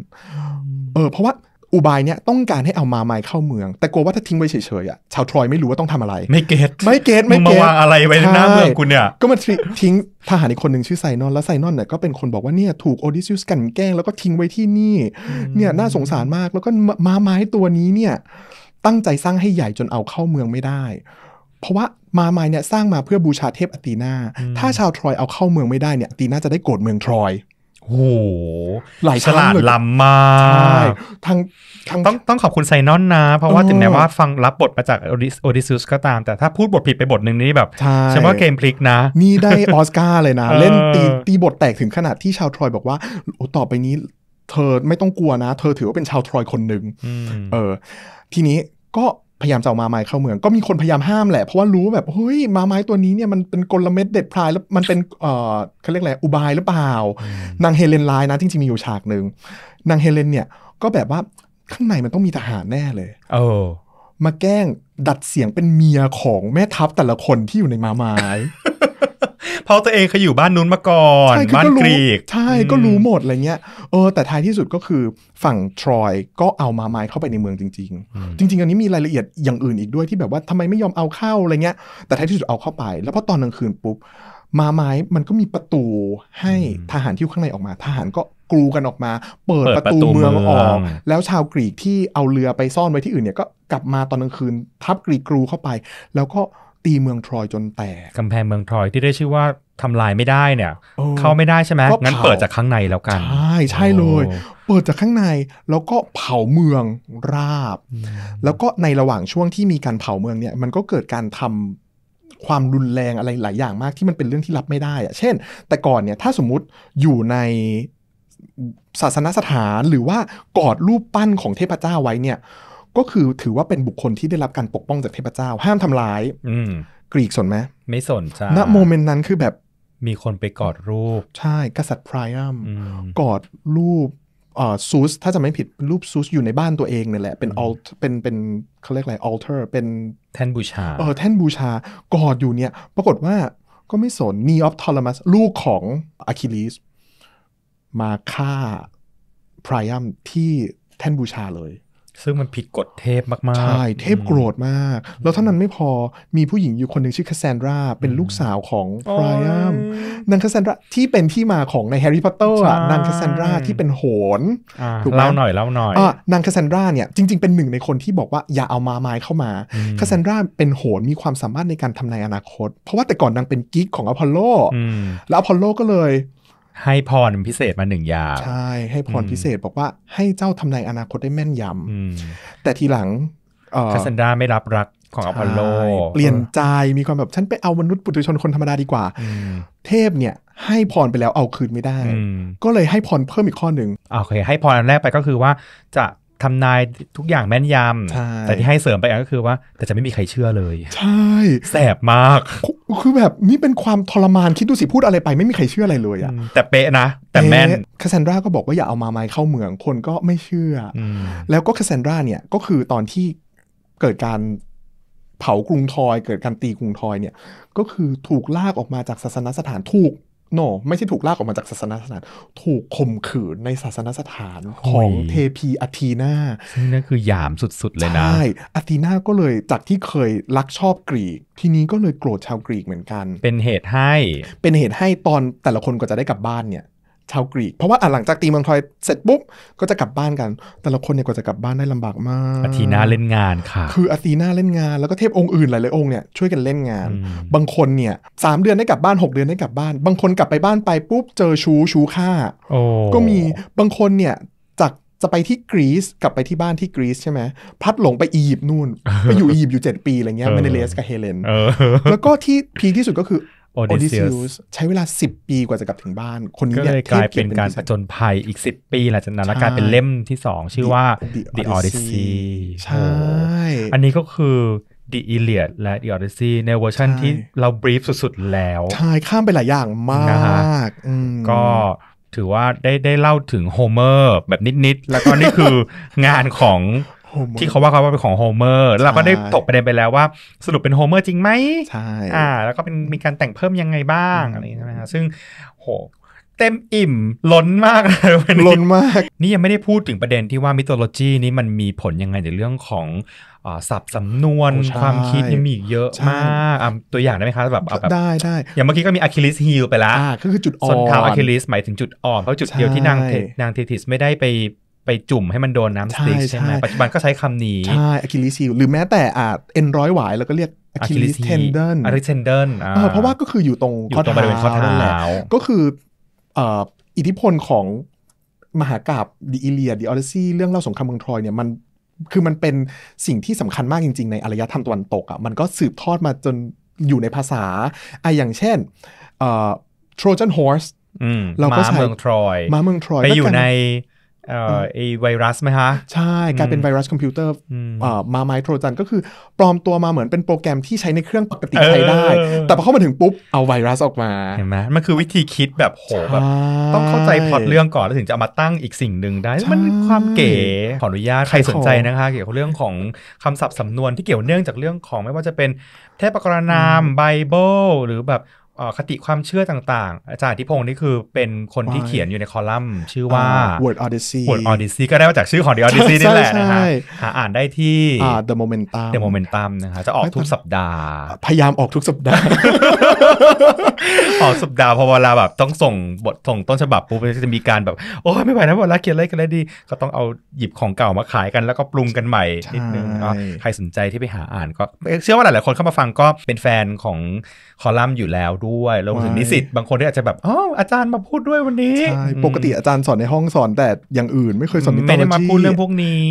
เออเพราะว่าอุบายเนี้ยต้องการให้เอามาไม้เข้าเมืองแต่กลัวว่าถ้าทิ้งไว้เฉยๆอ่ะชาวทรอยไม่รู้ว่าต้องทำอะไร ไม่เกตไม่เกตไม่เกตมาวางอะไรไว้หน้าเมืองคุณเนี่ย ก็มาทิ้งทหารอีกคนหนึ่งชื่อไซนอนแล้วไซนอนเนี่ยก็เป็นคนบอกว่าเนี่ยถูกโอดิซิสกันแกล้งแล้วก็ทิ้งไว้ที่นี่เนี่ยน่าสงสารมากแล้วก็มาไม้ตัวนี้เนี่ยตั้งใจสร้างให้ใหญ่จนเอาเข้าเมืองไม่ได้ เพราะว่ามาไม้เนี่ยสร้างมาเพื่อบูชาเทพอตีนาถ้าชาวทรอยเอาเข้าเมืองไม่ได้เนี่ย ตีนาจะได้โกรธเมืองทรอยโหหลายฉลาดล้ำมากทางทาง ต้อง ต้อง ขอบคุณ ไซนอนนะ เพราะว่า ถึง แม้ ว่าฟัง รับ บท มา จาก โอดิซิสก็ตาม แต่ถ้าพูดบท ผิดไปบทหนึ่งนี่ แบบฉันว่าเกมพลิก นะ นี่ ได้ ออสการ์ เลยนะ เล่น ตี ตีบทแตกถึงขนาด ที่ชาว ทรอย บอกว่าโอ้ต่อไปนี้ เธอไม่ต้องกลัวนะ เธอถือว่าเป็นชาว ทรอยคนหนึ่งเออ ทีนี้ก็พยายามจะเอามาไม้เข้าเมืองก็มีคนพยายามห้ามแหละ เพราะว่ารู้แบบเฮ้ยมาไม้ตัวนี้เนี่ย มันเป็นกลเม็ดเด็ดพลายแล้วมันเป็นเอ่อเขาเรียกอะไรอุบายหรือเปล่านางเฮเลนไลน์นะจริงๆมีอยู่ฉากหนึ่งนางเฮเลนเนี่ยก็แบบว่าข้างในมันต้องมีทหารแน่เลย เออ มาแกล้งดัดเสียงเป็นเมียของแม่ทัพแต่ละคนที่อยู่ในมาไม้พราะตัวเองเคยอยู่บ้านนู้นมาก่อน บ้านกรีก ใช่ ก็รู้หมดอะไรเงี้ย เออ แต่ท้ายที่สุดก็คือฝั่งทรอยก็เอามาไม้เข้าไปในเมืองจริง ๆ จริง ๆ อันนี้มีรายละเอียดอย่างอื่นอีกด้วยที่แบบว่าทำไมไม่ยอมเอาเข้าอะไรเงี้ย แต่ท้ายที่สุดเอาเข้าไป แล้วพอตอนกลางคืนปุ๊บมาไม้มันก็มีประตูให้ทหารที่อยู่ข้างในออกมา ทหารก็กลูกันออกมา เปิดประตูเมืองออก แล้วชาวกรีกที่เอาเรือไปซ่อนไว้ที่อื่นเนี่ยก็กลับมาตอนกลางคืนทับกรีกกลูเข้าไปแล้วก็ีเมืองทรอยจนแตกกำแพงเมืองทรอยที่ได้ชื่อว่าทำลายไม่ได้เนี่ยเข้าไม่ได้ใช่ไหมงั้นเปิดจากข้างในแล้วกันใช่ใช่เลย เปิดจากข้างในแล้วก็เผาเมืองราบ แล้วก็ในระหว่างช่วงที่มีการเผาเมืองเนี่ยมันก็เกิดการทำความรุนแรงอะไรหลายอย่างมากที่มันเป็นเรื่องที่รับไม่ได้อะเช่น แต่ก่อนเนี่ยถ้าสมมติอยู่ในศาสนสถานหรือว่ากอดรูปปั้นของเทพเจ้าไว้เนี่ยก็คือถือว่าเป็นบุคคลที่ได้รับการปกป้องจากเทพเจ้า ห้ามทำร้าย อืกรีกสนไหมไม่สนจ้าณโมเมนต์นั้นคือแบบมีคนไปกอดรูปใช่กษัตริย์ไพรอัมกอดรูปซูสถ้าจะไม่ผิดรูปซูสอยู่ในบ้านตัวเองเนี่ยแหละ เป็นออลเป็นเป็นเขาเรียกอะไรออลเทอร์เป็นแท่นบูชาเออแท่นบูชา กอดอยู่เนี่ย ปรากฏว่าก็ไม่สนนีออฟทอลมัสลูกของอะคิลิสมาฆ่าไพรอัมที่แท่นบูชาเลยซึ่งมันผิดกฎเทพมาก ๆ ใช่ เทพโกรธมาก แล้วเท่านั้นไม่พอ มีผู้หญิงอยู่คนหนึ่งชื่อคาแซนดรา เป็นลูกสาวของไพรยัม นางคาแซนดราที่เป็นที่มาของในแฮร์รี่พอตเตอร์ นางคาแซนดราที่เป็นโหนถูกไหมเล่าหน่อยเล่าหน่อย นางคาแซนดราเนี่ยจริง ๆเป็นหนึ่งในคนที่บอกว่าอย่าเอามาไม้เข้ามา คาแซนดราเป็นโหนมีความสามารถในการทำนายอนาคต เพราะว่าแต่ก่อนนางเป็นกิ๊กของอพอลโล แล้วอพอลโลก็เลยให้พรพิเศษมาหนึ่งอย่างใช่ ให้พรพิเศษบอกว่า ให้เจ้าทำนายอนาคตได้แม่นยำแต่ทีหลังคาสันดาไม่รับรักของอพอลโล เปลี่ยนใจมีความแบบ ฉันไปเอามนุษย์ปุถุชนคนธรรมดาดีกว่า เทพเนี่ย ให้พรไปแล้วเอาคืนไม่ได้ ก็เลยให้พรเพิ่มอีกข้อหนึ่งโอเคให้พรอันแรกไปก็คือว่าจะทำนายทุกอย่างแม่นยำแต่ที่ให้เสริมไปก็คือว่า แต่จะไม่มีใครเชื่อเลยใช่แสบมาก คือแบบนี่เป็นความทรมานคิดดูสิพูดอะไรไปไม่มีใครเชื่ออะไรเลยอะแต่เป๊ะนะแต่แม่นคาซนดราก็บอกว่าอย่าเอามาไม้เข้าเมืองคนก็ไม่เชื่อ แล้วก็คาซนดราเนี่ยก็คือตอนที่เกิดการเผากรุงทอยเกิดการตีกรุงทอยเนี่ย ก็คือถูกลากออกมาจากศาสนสถานถูกโ no, ไม่ใช่ถูกลากออกมาจากศาสนาสถานถูกข่มขืนในศาสนาสถานของเทพีอธทีนาซึ่งนั่นคือหยามสุดๆ เลยนะใช่อธทีนาก็เลยจากที่เคยรักชอบกรีก ทีนี้ก็เลยโกรธชาวกรีกเหมือนกัน เป็นเหตุให้ เป็นเหตุให้ตอนแต่ละคนก็จะได้กลับบ้านเนี่ยชาวกรีกเพราะว่าหลังจากตีเมืองทรอยเสร็จ ปุ๊บก็จะกลับบ้านกัน แต่ละคนเนี่ยกว่าจะกลับบ้านได้ลำบากมากอาทีนาเล่นงานค่ะ คืออาทีนาเล่นงานแล้วก็เทพองค์อื่นหลายๆองค์เนี่ยช่วยกันเล่นงาน บางคนเนี่ยสามเดือนได้กลับบ้าน6 เดือนได้กลับบ้าน บางคนกลับไปบ้านไปปุ๊บเจอชูชูฆ่าก็มีบางคนเนี่ยจากจะไปที่กรีซกลับไปที่บ้านที่กรีซใช่ไหมพัดหลงไปอียิปต์นู่นไปอยู่อียิปต์อยู่ 7 ปีอะไรเงี้ยเมเนเลสกับเฮเลนแล้วก็ที่พีที่สุดก็คือโอเดซิอุสใช้เวลา 10 ปีกว่าจะกลับถึงบ้าน คนนี้ก็เลยกลายเป็นการผจญภัยอีก 10 ปีหลังจากนั้นแล้วกลายเป็นเล่มที่ 2 ชื่อว่า The Odyssey ใช่ อันนี้ก็คือ The Iliad และ The Odyssey ในเวอร์ชันที่เราบรีฟสุด ๆ แล้วใช่ข้ามไปหลายอย่างมากก็ถือว่าได้ได้เล่าถึงโฮเมอร์แบบนิด ๆ แล้วก็นี่คืองานของที่เขาว่าเขาว่าเป็นของโฮเมอร์เราก็ได้ตกประเด็นไปแล้วว่าสรุปเป็นโฮเมอร์จริงไหมใช่อ่า แล้วก็เป็นมีการแต่งเพิ่มยังไงบ้างอะไรนะฮะซึ่งโหเต็มอิ่มล้นมากเลยวันนี้ล้นมาก นี่ยังไม่ได้พูดถึงประเด็นที่ว่ามิโตโลจีนี้มันมีผลยังไงในเรื่องของสับสำนวนความคิดยีงมีเยอะมากตัวอย่างได้ไหมคะแบบแบบได้ได้อย่างเมื่อกี้ก็มีอะคิลิสฮิลไปแล้วก็คือจุดอ่อนสวนเท้าอะคิลิสหมายถึงจุดอ่อนเพราะจุดเดียวที่นางนางเทติสไม่ได้ไปไปจุ่มให้มันโดนน้ำสติ๊กใช่ไหมปัจจุบันก็ใช้คำนี้ ใช่อะคิลิสฮิลหรือแม้แต่อาจเอ็นร้อยหวายเราก็เรียกอะคิลิสเทนเดนอะคิลิสเทนเดนเพราะว่าก็คืออยู่ตรงข้อเท้าข้อเท้าก็คืออิทธิพลของมหากราบดิอิเลียดิออเรซี่เรื่องเล่าสงครามเมืองทรอยเนี่ยมันคือมันเป็นสิ่งที่สำคัญมากจริง ๆในอารยธรรมตะวันตกอ่ะมันก็สืบทอดมาจนอยู่ในภาษาไออย่างเช่นเอ่อโ r ร j a นฮอ r เราก็ใช้มาเมืองทรอยมาเมืองทรอยไปอยู่ในเอ่อไอไวรัสไหมฮะใช่กลายเป็นไวรัสคอมพิวเตอร์มาไมโครจันก็คือ ปลอมตัวมาเหมือนเป็นโปรแกรมที่ใช้ในเครื่องปกติใช้ได้ แต่พอเข้ามาถึงปุ๊บ เอาไวรัสออกมา เห็นไหมมันคือวิธีคิดแบบโหแบบ ต้องเข้าใจพอดเรื่องก่อน แล้วถึงจะเอามาตั้งอีกสิ่งหนึ่งได้ มันความเก๋ขออนุญาตใครสนใจนะคะเกี่ยวกับเรื่องของคำศัพท์สำนวนที่เกี่ยวเนื่องจากเรื่องของไม่ว่าจะเป็นเทพกรนามไบเบิลหรือแบบคติความเชื่อต่างๆ อาจารย์ทิพงศ์นี่คือเป็นคนที่เขียนอยู่ในคอลัมน์ ชื่อว่า Word Odyssey Word Odyssey ก็ได้มาจากชื่อของ The Odyssey นี่แหละนะฮะ หาอ่านได้ที่ The Momentum The Momentum นะฮะจะออกทุกสัปดาห์ พยายามออกทุกสัปดาห์ ออกสัปดาห์พอเวลาแบบต้องส่งบทส่งต้นฉบับปุ๊บ จะมีการแบบ โอ้ไม่ไหวนะเวลาเขียนอะไรกันได้ดี ก็ต้องเอาหยิบของเก่ามาขายกัน แล้วก็ปรุงกันใหม่นิดนึงใครสนใจที่ไปหาอ่านก็เชื่อว่าหลายๆคนเข้ามาฟังก็เป็นแฟนของคอลัมน์อยู่แล้วด้วยด้วยรวมถึงนิสิตบางคนที่อาจจะแบบอ๋ออาจารย์มาพูดด้วยวันนี้ใช่ปกติอาจารย์สอนในห้องสอนแต่อย่างอื่นไม่เคยสอนนิติไม่ได้มาพูดเรื่องพวกนี้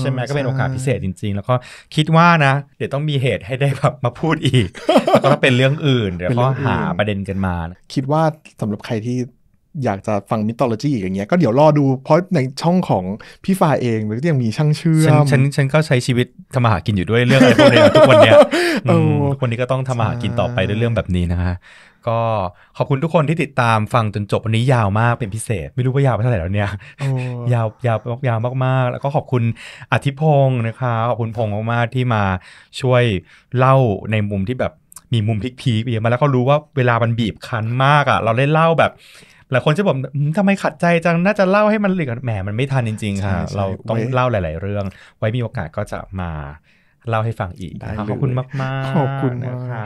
ใช่ไหมก็เป็นโอกาสพิเศษจริงๆแล้วก็คิดว่านะ เดี๋ยวต้องมีเหตุให้ได้แบบมาพูดอีกแล้วก็เป็นเรื่องอื่นเดี๋ยวก็หาประเด็นกันมา คิดว่าสำหรับใครที่อยากจะฟังมิตโลจีอย่างเงี้ยก็เดี๋ยวรอดู เพราะในช่องของพี่ฟ้าเองมันก็ยังมีช่างเชื่อมฉันฉันก็ใช้ชีวิตทำมาหากินอยู่ด้วยเรื่องอะไรพวกนี้ทุกวันเนี้ย ทุกวันนี้ก็ต้องทำมาหากินต่อไปด้วยเรื่องแบบนี้นะฮะก็ขอบคุณทุกคนที่ติดตามฟังจนจบ วันนี้ยาวมากเป็นพิเศษไม่รู้ว่ายาวไปเท่าไหร่แล้วเนี่ยยาวยาวยาวมากๆแล้วก็ขอบคุณอธิพงศ์นะคะขอบคุณพงศ์มากๆที่มาช่วยเล่าในมุมที่แบบมีมุมพลิกๆเยอะมาแล้วก็รู้ว่าเวลามันบีบคั้นมากอ่ะ เราได้เล่าแบบหลายคนจะบอกทำไมขัดใจจัง น่าจะเล่าให้มันเลยแหมมันไม่ทันจริง ๆค่ะ เราต้องเล่าหลายๆเรื่อง ไว้มีโอกาสก็จะมาเล่าให้ฟังอีกขอบคุณมากมากขอบคุณนะคะ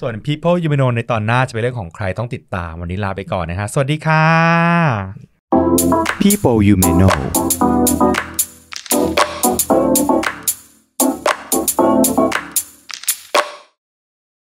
ส่วน People You Know ในตอนหน้าจะเป็นเรื่องของใครต้องติดตามวันนี้ลาไปก่อนนะคะสวัสดีค่ะ People You May Know